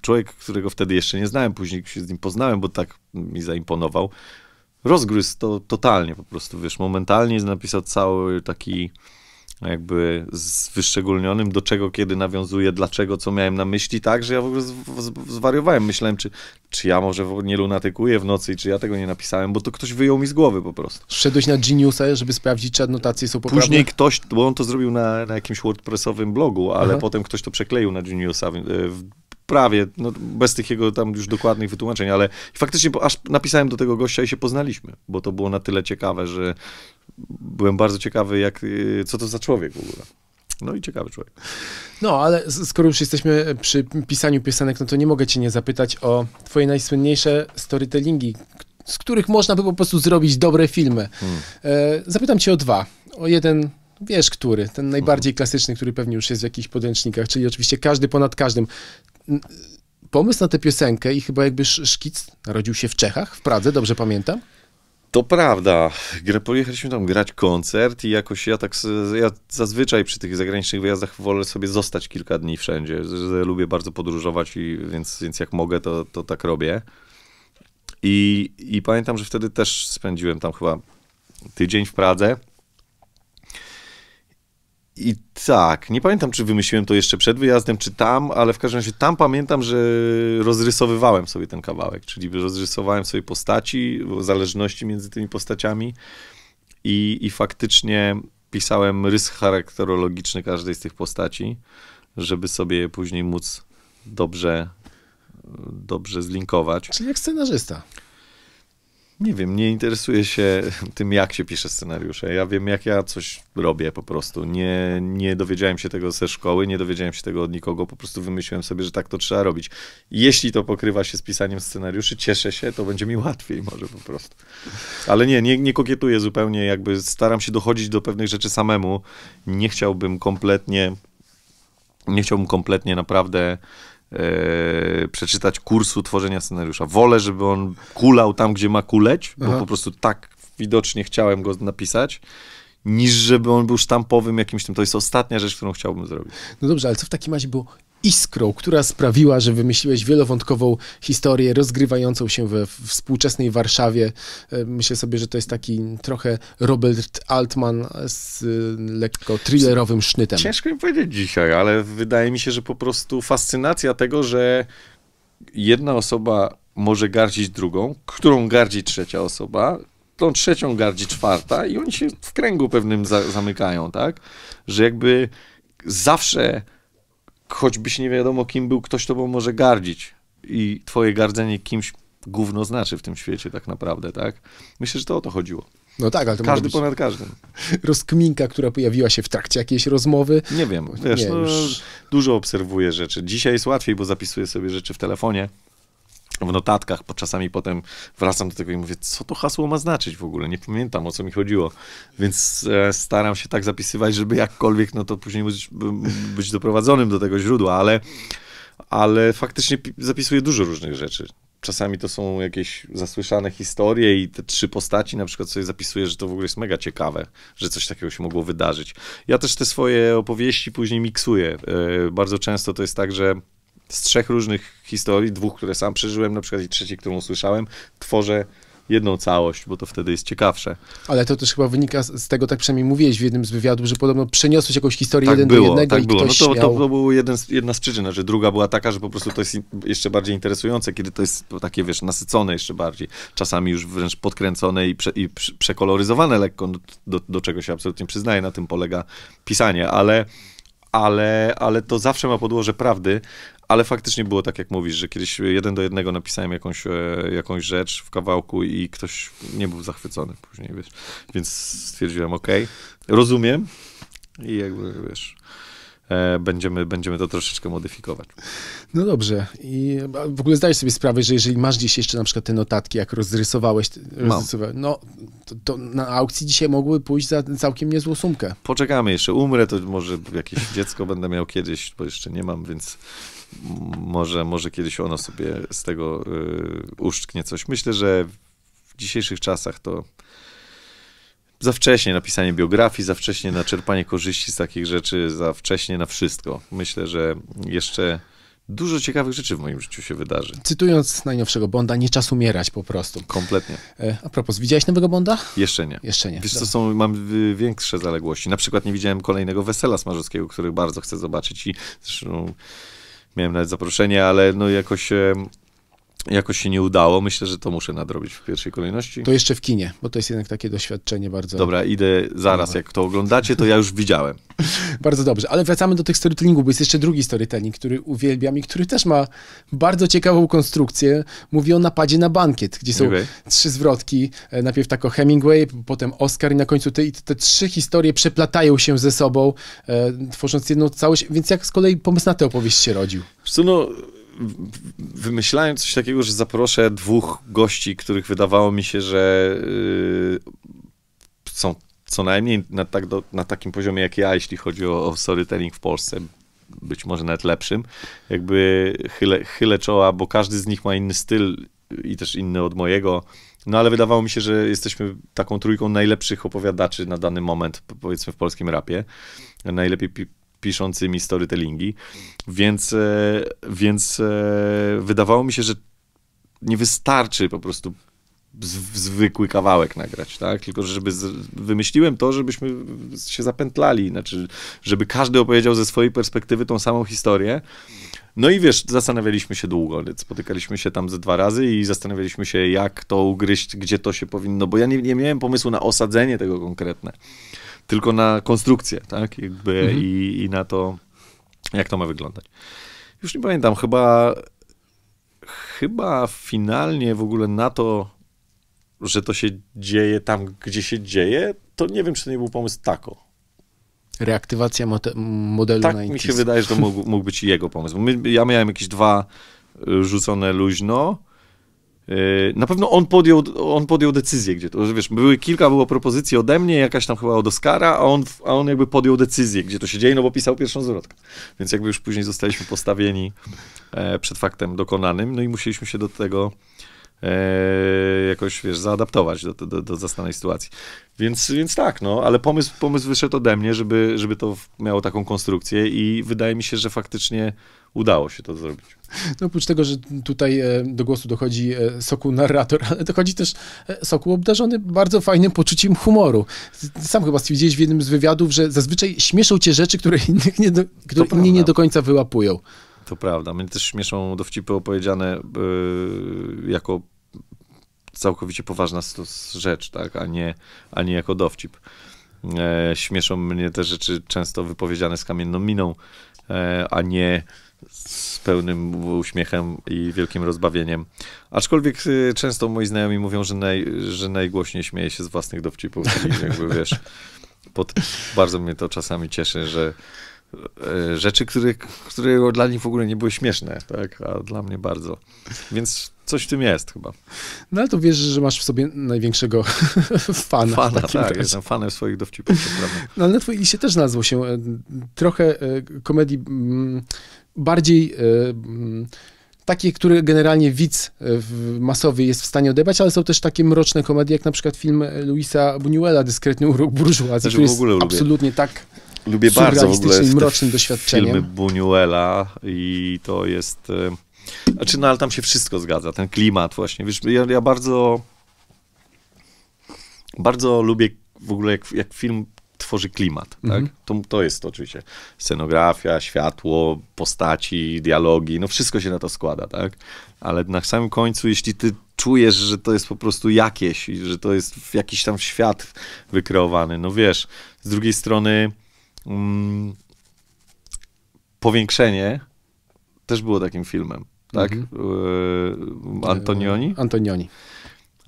człowiek, którego wtedy jeszcze nie znałem, później się z nim poznałem, bo tak mi zaimponował, rozgryzł to totalnie po prostu, wiesz, momentalnie napisał cały taki jakby z wyszczególnionym, do czego, kiedy nawiązuje, dlaczego, co miałem na myśli, tak, że ja w ogóle zwariowałem. Myślałem, czy, czy ja może nie lunatykuję w nocy i czy ja tego nie napisałem, bo to ktoś wyjął mi z głowy po prostu. Szedłeś na Geniusa, żeby sprawdzić, czy adnotacje są poprawne? Później ktoś, bo on to zrobił na, na jakimś wordpressowym blogu, ale Aha. potem ktoś to przekleił na Geniusa w, w prawie, no, bez tych jego tam już dokładnych wytłumaczeń, ale faktycznie aż napisałem do tego gościa i się poznaliśmy, bo to było na tyle ciekawe, że byłem bardzo ciekawy, jak, y, co to za człowiek w ogóle. No i ciekawy człowiek. No, ale skoro już jesteśmy przy pisaniu piosenek, no to nie mogę cię nie zapytać o twoje najsłynniejsze storytellingi, z których można by po prostu zrobić dobre filmy. Hmm. E, zapytam cię o dwa. O jeden wiesz który, ten najbardziej mhm. klasyczny, który pewnie już jest w jakichś podręcznikach, czyli oczywiście każdy ponad każdym pomysł na tę piosenkę i chyba jakby szkic narodził się w Czechach, w Pradze, dobrze pamiętam? To prawda. Pojechaliśmy tam grać koncert i jakoś ja tak, ja zazwyczaj przy tych zagranicznych wyjazdach wolę sobie zostać kilka dni wszędzie. Lubię bardzo podróżować, i, więc, więc jak mogę, to, to tak robię. I, I pamiętam, że wtedy też spędziłem tam chyba tydzień w Pradze. I tak, nie pamiętam, czy wymyśliłem to jeszcze przed wyjazdem, czy tam, ale w każdym razie tam pamiętam, że rozrysowywałem sobie ten kawałek, czyli rozrysowałem sobie postaci, zależności między tymi postaciami i, i faktycznie pisałem rys charakterologiczny każdej z tych postaci, żeby sobie później móc dobrze, dobrze zlinkować. Czyli jak scenarzysta. Nie wiem, nie interesuję się tym, jak się pisze scenariusze. Ja wiem, jak ja coś robię po prostu. Nie, nie dowiedziałem się tego ze szkoły, nie dowiedziałem się tego od nikogo, po prostu wymyśliłem sobie, że tak to trzeba robić. Jeśli to pokrywa się z pisaniem scenariuszy, cieszę się, to będzie mi łatwiej może po prostu. Ale nie, nie, nie kokietuję zupełnie, jakby staram się dochodzić do pewnych rzeczy samemu. Nie chciałbym kompletnie, nie chciałbym kompletnie naprawdę Yy, przeczytać kursu tworzenia scenariusza. Wolę, żeby on kulał tam, gdzie ma kuleć, bo Aha. po prostu tak widocznie chciałem go napisać, niż żeby on był sztampowym jakimś tym. To jest ostatnia rzecz, którą chciałbym zrobić. No dobrze, ale co w takim razie było iskrą, która sprawiła, że wymyśliłeś wielowątkową historię rozgrywającą się we współczesnej Warszawie. E, myślę sobie, że to jest taki trochę Robert Altman z e, lekko thrillerowym sznytem. Ciężko mi powiedzieć dzisiaj, ale wydaje mi się, że po prostu fascynacja tego, że jedna osoba może gardzić drugą, którą gardzi trzecia osoba, tą trzecią gardzi czwarta i oni się w kręgu pewnym za zamykają, tak? Że jakby zawsze choćbyś nie wiadomo kim był, ktoś tobą może gardzić i twoje gardzenie kimś gówno znaczy w tym świecie tak naprawdę, tak? Myślę, że to o to chodziło. No tak, ale to Każdy ponad każdym. Rozkminka, która pojawiła się w trakcie jakiejś rozmowy. Nie wiem, wiesz, nie, no, już... dużo obserwuję rzeczy. Dzisiaj jest łatwiej, bo zapisuję sobie rzeczy w telefonie w notatkach, bo czasami potem wracam do tego i mówię, co to hasło ma znaczyć w ogóle, nie pamiętam o co mi chodziło, więc e, staram się tak zapisywać, żeby jakkolwiek, no to później być, być doprowadzonym do tego źródła, ale, ale faktycznie zapisuję dużo różnych rzeczy. Czasami to są jakieś zasłyszane historie i te trzy postaci na przykład sobie zapisuję, że to w ogóle jest mega ciekawe, że coś takiego się mogło wydarzyć. Ja też te swoje opowieści później miksuję. E, bardzo często to jest tak, że z trzech różnych historii, dwóch, które sam przeżyłem, na przykład i trzeciej, którą usłyszałem, tworzę jedną całość, bo to wtedy jest ciekawsze. Ale to też chyba wynika z, tego, tak przynajmniej mówiłeś w jednym z wywiadów, że podobno przeniosłeś jakąś historię tak jeden było, do jednego tak i było. ktoś no to, miał... to, to jedna z przyczyn, że druga była taka, że po prostu to jest jeszcze bardziej interesujące, kiedy to jest takie, wiesz, nasycone jeszcze bardziej, czasami już wręcz podkręcone i, prze, i przekoloryzowane lekko, do, no, do, do czego się absolutnie przyznaję, na tym polega pisanie, ale ale, ale to zawsze ma podłoże prawdy, ale faktycznie było tak, jak mówisz, że kiedyś jeden do jednego napisałem jakąś, e, jakąś rzecz w kawałku i ktoś nie był zachwycony później, wiesz. Więc stwierdziłem, ok, rozumiem i jakby, wiesz, e, będziemy, będziemy to troszeczkę modyfikować. No dobrze. I w ogóle zdajesz sobie sprawę, że jeżeli masz gdzieś jeszcze na przykład te notatki, jak rozrysowałeś, rozrysowałeś no to, to, na aukcji dzisiaj mogły pójść za całkiem niezłą sumkę. Poczekamy jeszcze, umrę, to może jakieś dziecko będę miał kiedyś, bo jeszcze nie mam, więc może, może kiedyś ono sobie z tego y, uszczknie coś. Myślę, że w dzisiejszych czasach to za wcześnie na pisanie biografii, za wcześnie na czerpanie korzyści z takich rzeczy, za wcześnie na wszystko. Myślę, że jeszcze dużo ciekawych rzeczy w moim życiu się wydarzy. Cytując najnowszego Bonda, nie czas umierać po prostu. Kompletnie. E, a propos, widziałeś nowego Bonda? Jeszcze nie. Jeszcze nie. Wiesz co, są, mam większe zaległości. Na przykład nie widziałem kolejnego Wesela Smarzowskiego, który bardzo chcę zobaczyć i zresztą miałem nawet zaproszenie, ale no jakoś jakoś się nie udało. Myślę, że to muszę nadrobić w pierwszej kolejności. To jeszcze w kinie, bo to jest jednak takie doświadczenie bardzo. Dobra, idę zaraz. Dobra. Jak to oglądacie, to ja już widziałem. bardzo dobrze, ale wracamy do tych storytellingu, bo jest jeszcze drugi storytelling, który uwielbiam i który też ma bardzo ciekawą konstrukcję. Mówi o napadzie na bankiet, gdzie są okay. trzy zwrotki. E, najpierw tako Hemingway, potem Oscar i na końcu te, te trzy historie przeplatają się ze sobą, e, tworząc jedną całość. Więc jak z kolei pomysł na tę opowieść się rodził? Co, no, wymyślałem coś takiego, że zaproszę dwóch gości, których wydawało mi się, że yy, są co najmniej na, tak do, na, takim poziomie jak ja, jeśli chodzi o, o storytelling w Polsce, być może nawet lepszym. Jakby chylę, chylę czoła, bo każdy z nich ma inny styl i też inny od mojego. No ale wydawało mi się, że jesteśmy taką trójką najlepszych opowiadaczy na dany moment, powiedzmy w polskim rapie. Najlepiej piszącymi storytellingi, więc, e, więc e, wydawało mi się, że nie wystarczy po prostu zwykły kawałek nagrać, tak? Tylko żeby z, wymyśliłem to, żebyśmy się zapętlali, znaczy, żeby każdy opowiedział ze swojej perspektywy tą samą historię. No i wiesz, zastanawialiśmy się długo, spotykaliśmy się tam ze dwa razy i zastanawialiśmy się, jak to ugryźć, gdzie to się powinno, bo ja nie, nie miałem pomysłu na osadzenie tego konkretne tylko na konstrukcję, tak? Jakby mhm. i, i na to, jak to ma wyglądać. Już nie pamiętam, chyba, chyba finalnie w ogóle na to, że to się dzieje tam, gdzie się dzieje, to nie wiem, czy to nie był pomysł Tako. Reaktywacja modelu tak na Tak mi się wydaje, że to mógł, mógł być jego pomysł. My, ja miałem jakieś dwa y, rzucone luźno, Yy, na pewno on podjął, on podjął decyzję, gdzie to, wiesz, były kilka było propozycji ode mnie, jakaś tam chyba od Oscara, a on, a on jakby podjął decyzję, gdzie to się dzieje, no bo pisał pierwszą zwrotkę. Więc jakby już później zostaliśmy postawieni e, przed faktem dokonanym, no i musieliśmy się do tego E, jakoś, wiesz, zaadaptować do, do, do zastanej sytuacji. Więc, więc tak, no, ale pomysł, pomysł wyszedł ode mnie, żeby, żeby to miało taką konstrukcję i wydaje mi się, że faktycznie udało się to zrobić. No oprócz tego, że tutaj e, do głosu dochodzi e, soku narrator, ale dochodzi też soku obdarzony bardzo fajnym poczuciem humoru. Sam chyba stwierdziłeś w jednym z wywiadów, że zazwyczaj śmieszą cię rzeczy, które innych nie do, które inni nie do końca wyłapują. To prawda. Mnie też śmieszą dowcipy opowiedziane yy, jako całkowicie poważna rzecz, tak, a nie, a nie jako dowcip. E, śmieszą mnie te rzeczy często wypowiedziane z kamienną miną, e, a nie z pełnym uśmiechem i wielkim rozbawieniem. Aczkolwiek y, często moi znajomi mówią, że, naj, że najgłośniej śmieje się z własnych dowcipów. Czyli jakby wiesz, pod, bardzo mnie to czasami cieszy, że E, rzeczy, które, które dla nich w ogóle nie były śmieszne, tak? a dla mnie bardzo. Więc coś w tym jest chyba. No ale to wiesz, że masz w sobie największego fana. Fana, tak, razie. jestem fanem swoich dowcipów. No ale na twojej liście też znalazło się e, trochę e, komedii mm, bardziej mm, takie, które generalnie widz masowy jest w stanie odebrać, ale są też takie mroczne komedie, jak na przykład film Luisa Buñuela, Dyskretny urok burżuazji, znaczy, który jest absolutnie tak lubię bardzo w ogóle mrocznym doświadczeniem. filmy Buñuela i to jest... E, znaczy, no ale tam się wszystko zgadza, ten klimat właśnie. Wiesz, ja, ja bardzo... Bardzo lubię w ogóle, jak, jak film tworzy klimat, tak? Mm -hmm. To, to jest to oczywiście scenografia, światło, postaci, dialogi, no wszystko się na to składa, tak? Ale na samym końcu, jeśli ty czujesz, że to jest po prostu jakieś, że to jest jakiś tam świat wykreowany, no wiesz, z drugiej strony Mm, powiększenie też było takim filmem, tak? Mm -hmm. Antonioni? E, Antonioni.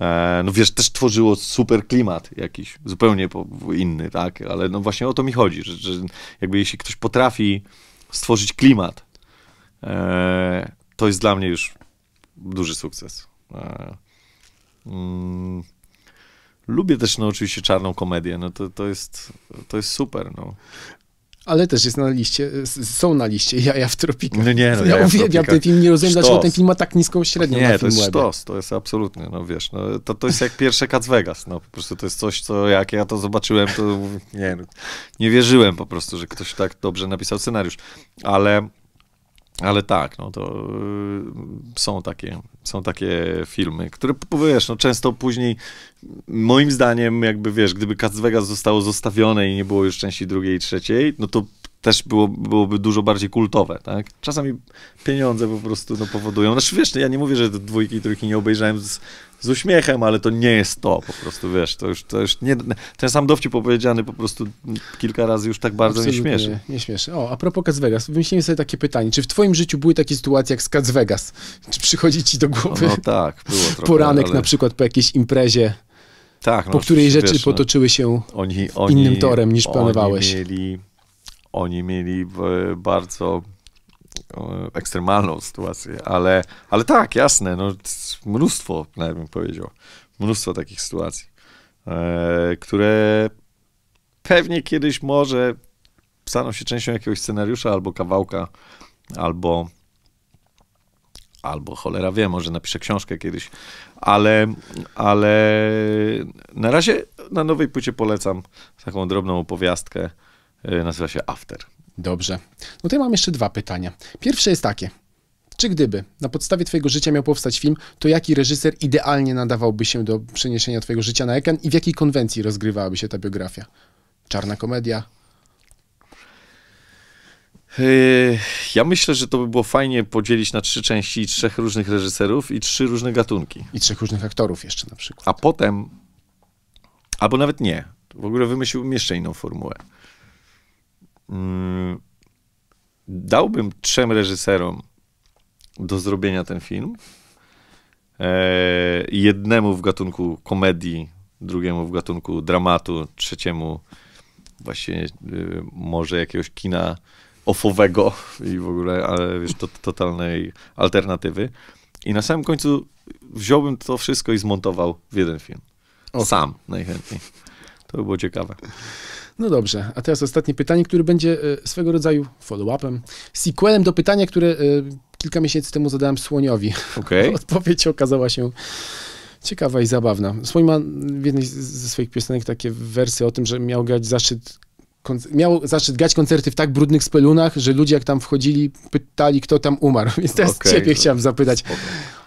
E, no wiesz, też tworzyło super klimat jakiś, zupełnie inny, tak? Ale no właśnie o to mi chodzi, że, że jakby jeśli ktoś potrafi stworzyć klimat, e, to jest dla mnie już duży sukces. E, mm. Lubię też, no oczywiście, czarną komedię, no to, to, jest, to jest super, no. Ale też jest na liście, są na liście Jaja w tropikach. No nie, no, ja uwielbiam ten film, nie rozumiem, sztos. dlaczego ten film ma tak niską średnią nie, na Nie, to jest sztos, to jest absolutnie, no wiesz, no, to, to jest jak pierwsze Cats Vegas, no po prostu to jest coś, co jak ja to zobaczyłem, to nie, no, nie wierzyłem po prostu, że ktoś tak dobrze napisał scenariusz, ale ale tak, no to y, są takie, są takie filmy, które, wiesz, no często później, moim zdaniem, jakby, wiesz, gdyby Cats Vegas zostało zostawione i nie było już części drugiej i trzeciej, no to też było, byłoby dużo bardziej kultowe, tak? Czasami pieniądze po prostu no, powodują. Znaczy, wiesz, no, ja nie mówię, że dwójki i trójki nie obejrzałem z, z uśmiechem, ale to nie jest to po prostu, wiesz, to już, to już nie, ten sam dowcip opowiedziany po prostu kilka razy już tak bardzo Absolutnie, nie śmieszy. Nie śmieszy. O, a propos Cats Vegas, wymyślimy sobie takie pytanie, czy w twoim życiu były takie sytuacje jak z Cats Vegas? Czy przychodzi ci do głowy no, no tak, było trochę, poranek ale... na przykład po jakiejś imprezie? Tak, no, po której rzeczy wiesz, no, potoczyły się oni, oni, innym torem niż oni Mieli oni mieli bardzo e, ekstremalną sytuację, ale, ale tak, jasne, no, mnóstwo, nawet bym powiedział, mnóstwo takich sytuacji, e, które pewnie kiedyś może staną się częścią jakiegoś scenariusza albo kawałka, albo albo cholera wie, może napiszę książkę kiedyś, ale, ale na razie na nowej płycie polecam taką drobną opowiastkę, Y, nazywa się After. Dobrze. No tutaj mam jeszcze dwa pytania. Pierwsze jest takie. Czy gdyby na podstawie Twojego życia miał powstać film, to jaki reżyser idealnie nadawałby się do przeniesienia Twojego życia na ekran i w jakiej konwencji rozgrywałaby się ta biografia? Czarna komedia? Y, ja myślę, że to by było fajnie podzielić na trzy części trzech różnych reżyserów i trzy różne gatunki. I trzech różnych aktorów jeszcze na przykład. A potem, albo nawet nie, w ogóle wymyśliłbym jeszcze inną formułę Mm, dałbym trzem reżyserom do zrobienia ten film. E, jednemu w gatunku komedii, drugiemu w gatunku dramatu, trzeciemu właśnie e, może jakiegoś kina ofowego i w ogóle, ale wiesz, to, totalnej alternatywy. I na samym końcu wziąłbym to wszystko i zmontował w jeden film. O. Sam najchętniej. To by było ciekawe. No dobrze, a teraz ostatnie pytanie, które będzie e, swego rodzaju follow-upem, sequelem do pytania, które e, kilka miesięcy temu zadałem Słoniowi. Okay. Odpowiedź okazała się ciekawa i zabawna. Słoń ma w jednej ze swoich piosenek takie wersje o tym, że miał grać zaszczyt miał zaszczyt grać koncerty w tak brudnych spelunach, że ludzie jak tam wchodzili, pytali, kto tam umarł. Więc teraz okay, ciebie no, chciałem zapytać spoko.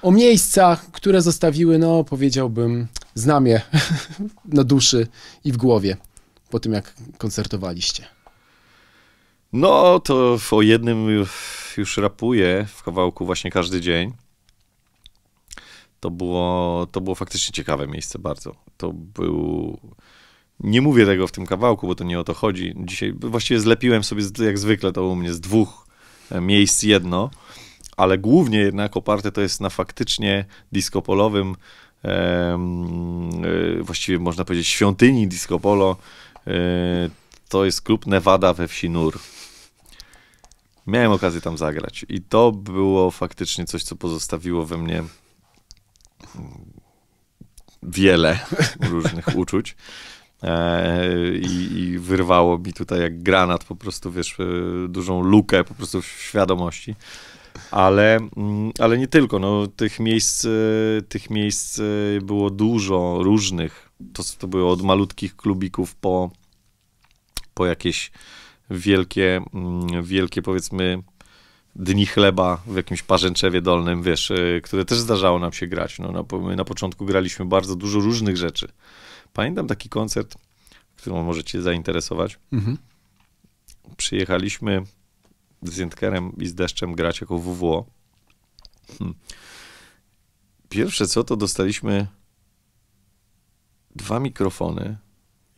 o miejsca, które zostawiły, no powiedziałbym, znamie na duszy i w głowie po tym, jak koncertowaliście? No, to o jednym już, rapuję w kawałku właśnie każdy dzień. To było, to było faktycznie ciekawe miejsce bardzo. To był... Nie mówię tego w tym kawałku, bo to nie o to chodzi. Dzisiaj właściwie zlepiłem sobie, jak zwykle to u mnie, z dwóch e, miejsc jedno, ale głównie jednak oparte to jest na faktycznie diskopolowym, e, właściwie można powiedzieć świątyni disco E, to jest klub Nevada we wsi Nur. Miałem okazję tam zagrać i to było faktycznie coś, co pozostawiło we mnie mm, wiele różnych uczuć. E, I, I, wyrwało mi tutaj jak granat po prostu, wiesz, e, dużą lukę po prostu w świadomości. Ale, mm, ale nie tylko, no, tych, miejsc, tych miejsc było dużo różnych, to, to było od malutkich klubików po, po jakieś wielkie, mm, wielkie powiedzmy dni chleba w jakimś Parzęczewie Dolnym, wiesz, y, które też zdarzało nam się grać. No, na, my na początku graliśmy bardzo dużo różnych rzeczy. Pamiętam taki koncert, którą może cię zainteresować. Mhm. Przyjechaliśmy z Jentkerem i z Deszczem grać jako WWO. Hm. Pierwsze co, to dostaliśmy dwa mikrofony.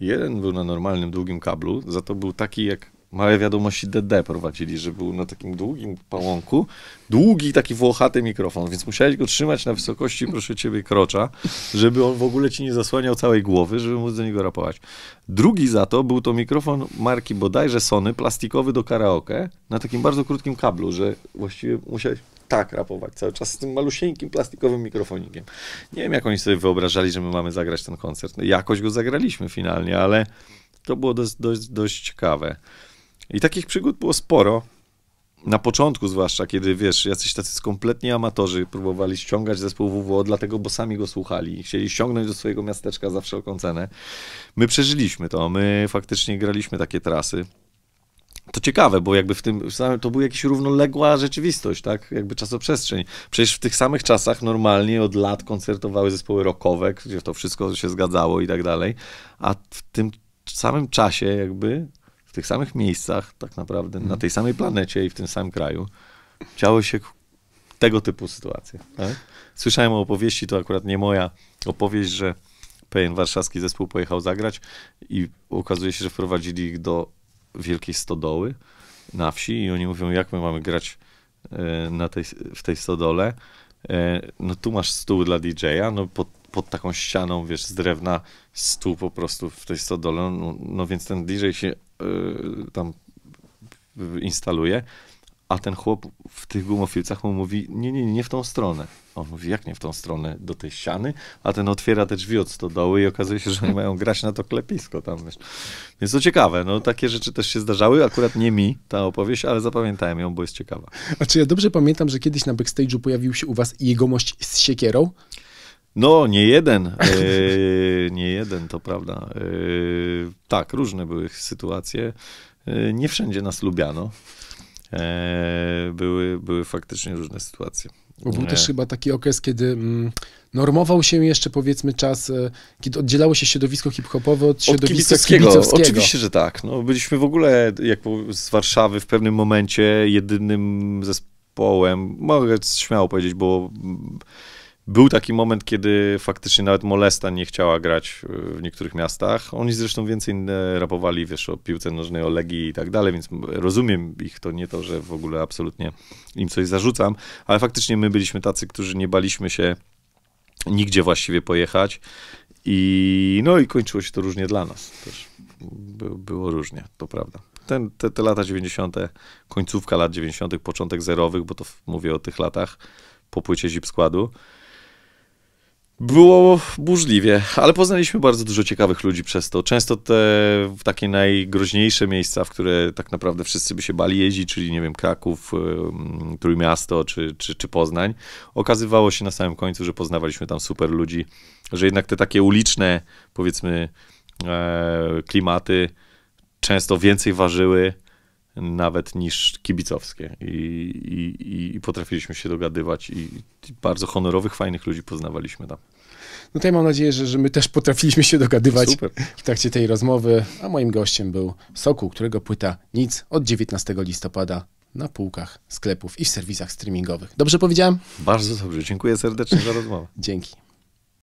Jeden był na normalnym, długim kablu, za to był taki jak małe wiadomości DD prowadzili, że był na takim długim pałąku, długi taki włochaty mikrofon, więc musiałeś go trzymać na wysokości, proszę ciebie, krocza, żeby on w ogóle ci nie zasłaniał całej głowy, żeby móc do niego rapować. Drugi za to był to mikrofon marki bodajże Sony, plastikowy do karaoke, na takim bardzo krótkim kablu, że właściwie musiałeś tak rapować cały czas z tym malusieńkim plastikowym mikrofonikiem. Nie wiem, jak oni sobie wyobrażali, że my mamy zagrać ten koncert. jakoś go zagraliśmy finalnie, ale to było dość, dość, dość ciekawe. I takich przygód było sporo. Na początku zwłaszcza, kiedy wiesz, jacyś tacy kompletnie amatorzy próbowali ściągać zespół WWO, dlatego bo sami go słuchali i chcieli ściągnąć do swojego miasteczka za wszelką cenę. My przeżyliśmy to, my faktycznie graliśmy takie trasy to ciekawe, bo jakby w tym to była jakaś równoległa rzeczywistość, tak, jakby czasoprzestrzeń. Przecież w tych samych czasach normalnie od lat koncertowały zespoły rockowe, gdzie to wszystko się zgadzało i tak dalej, a w tym samym czasie jakby, w tych samych miejscach tak naprawdę, na mhm. tej samej planecie i w tym samym kraju, działy się tego typu sytuacje. Tak? Słyszałem o opowieści, to akurat nie moja opowieść, że pewien warszawski zespół pojechał zagrać i okazuje się, że wprowadzili ich do wielkiej stodoły na wsi i oni mówią, jak my mamy grać e, na tej, w tej stodole. E, no tu masz stół dla DJ-a, no pod, pod taką ścianą, wiesz, z drewna stół po prostu w tej stodole, no, no więc ten DJ się y, tam instaluje a ten chłop w tych gumofilcach mu mówi, nie, nie, nie w tą stronę. On mówi, jak nie w tą stronę? Do tej ściany? A ten otwiera te drzwi od stodoły i okazuje się, że oni mają grać na to klepisko tam, wiesz. Więc to ciekawe, no takie rzeczy też się zdarzały, akurat nie mi ta opowieść, ale zapamiętałem ją, bo jest ciekawa. A czy ja dobrze pamiętam, że kiedyś na backstage'u pojawił się u was jegomość z siekierą? No, nie jeden. E, nie jeden, to prawda. E, tak, różne były sytuacje. E, nie wszędzie nas lubiano. E, były, były faktycznie różne sytuacje. Był też e. chyba taki okres, kiedy mm, normował się jeszcze powiedzmy czas, e, kiedy oddzielało się środowisko hip-hopowe od środowiska od kibicowskiego. Oczywiście, że tak. No, byliśmy w ogóle jak z Warszawy w pewnym momencie jedynym zespołem, mogę śmiało powiedzieć, bo mm, był taki moment, kiedy faktycznie nawet Molesta nie chciała grać e, w niektórych miastach. Oni zresztą więcej e, rapowali, wiesz, o piłce nożnej, o Legii i tak dalej, więc rozumiem ich, to nie to, że w ogóle absolutnie im coś zarzucam, ale faktycznie my byliśmy tacy, którzy nie baliśmy się nigdzie właściwie pojechać i no i kończyło się to różnie dla nas też. By, było różnie, to prawda. Ten, te, te lata 90., końcówka lat 90., początek zerowych, bo to mówię o tych latach po płycie zip składu, było burzliwie, ale poznaliśmy bardzo dużo ciekawych ludzi przez to. Często te takie najgroźniejsze miejsca, w które tak naprawdę wszyscy by się bali jeździć, czyli nie wiem, Kraków, Trójmiasto czy, czy, czy Poznań, okazywało się na samym końcu, że poznawaliśmy tam super ludzi, że jednak te takie uliczne, powiedzmy, e, klimaty często więcej ważyły nawet niż kibicowskie. I, i, i potrafiliśmy się dogadywać i, i bardzo honorowych, fajnych ludzi poznawaliśmy tam. No tutaj mam nadzieję, że, że my też potrafiliśmy się dogadywać Super. w trakcie tej rozmowy, a moim gościem był Sokół, którego płyta Nic od 19 listopada na półkach sklepów i w serwisach streamingowych. Dobrze powiedziałem? Bardzo dobrze, dziękuję serdecznie za rozmowę. Dzięki.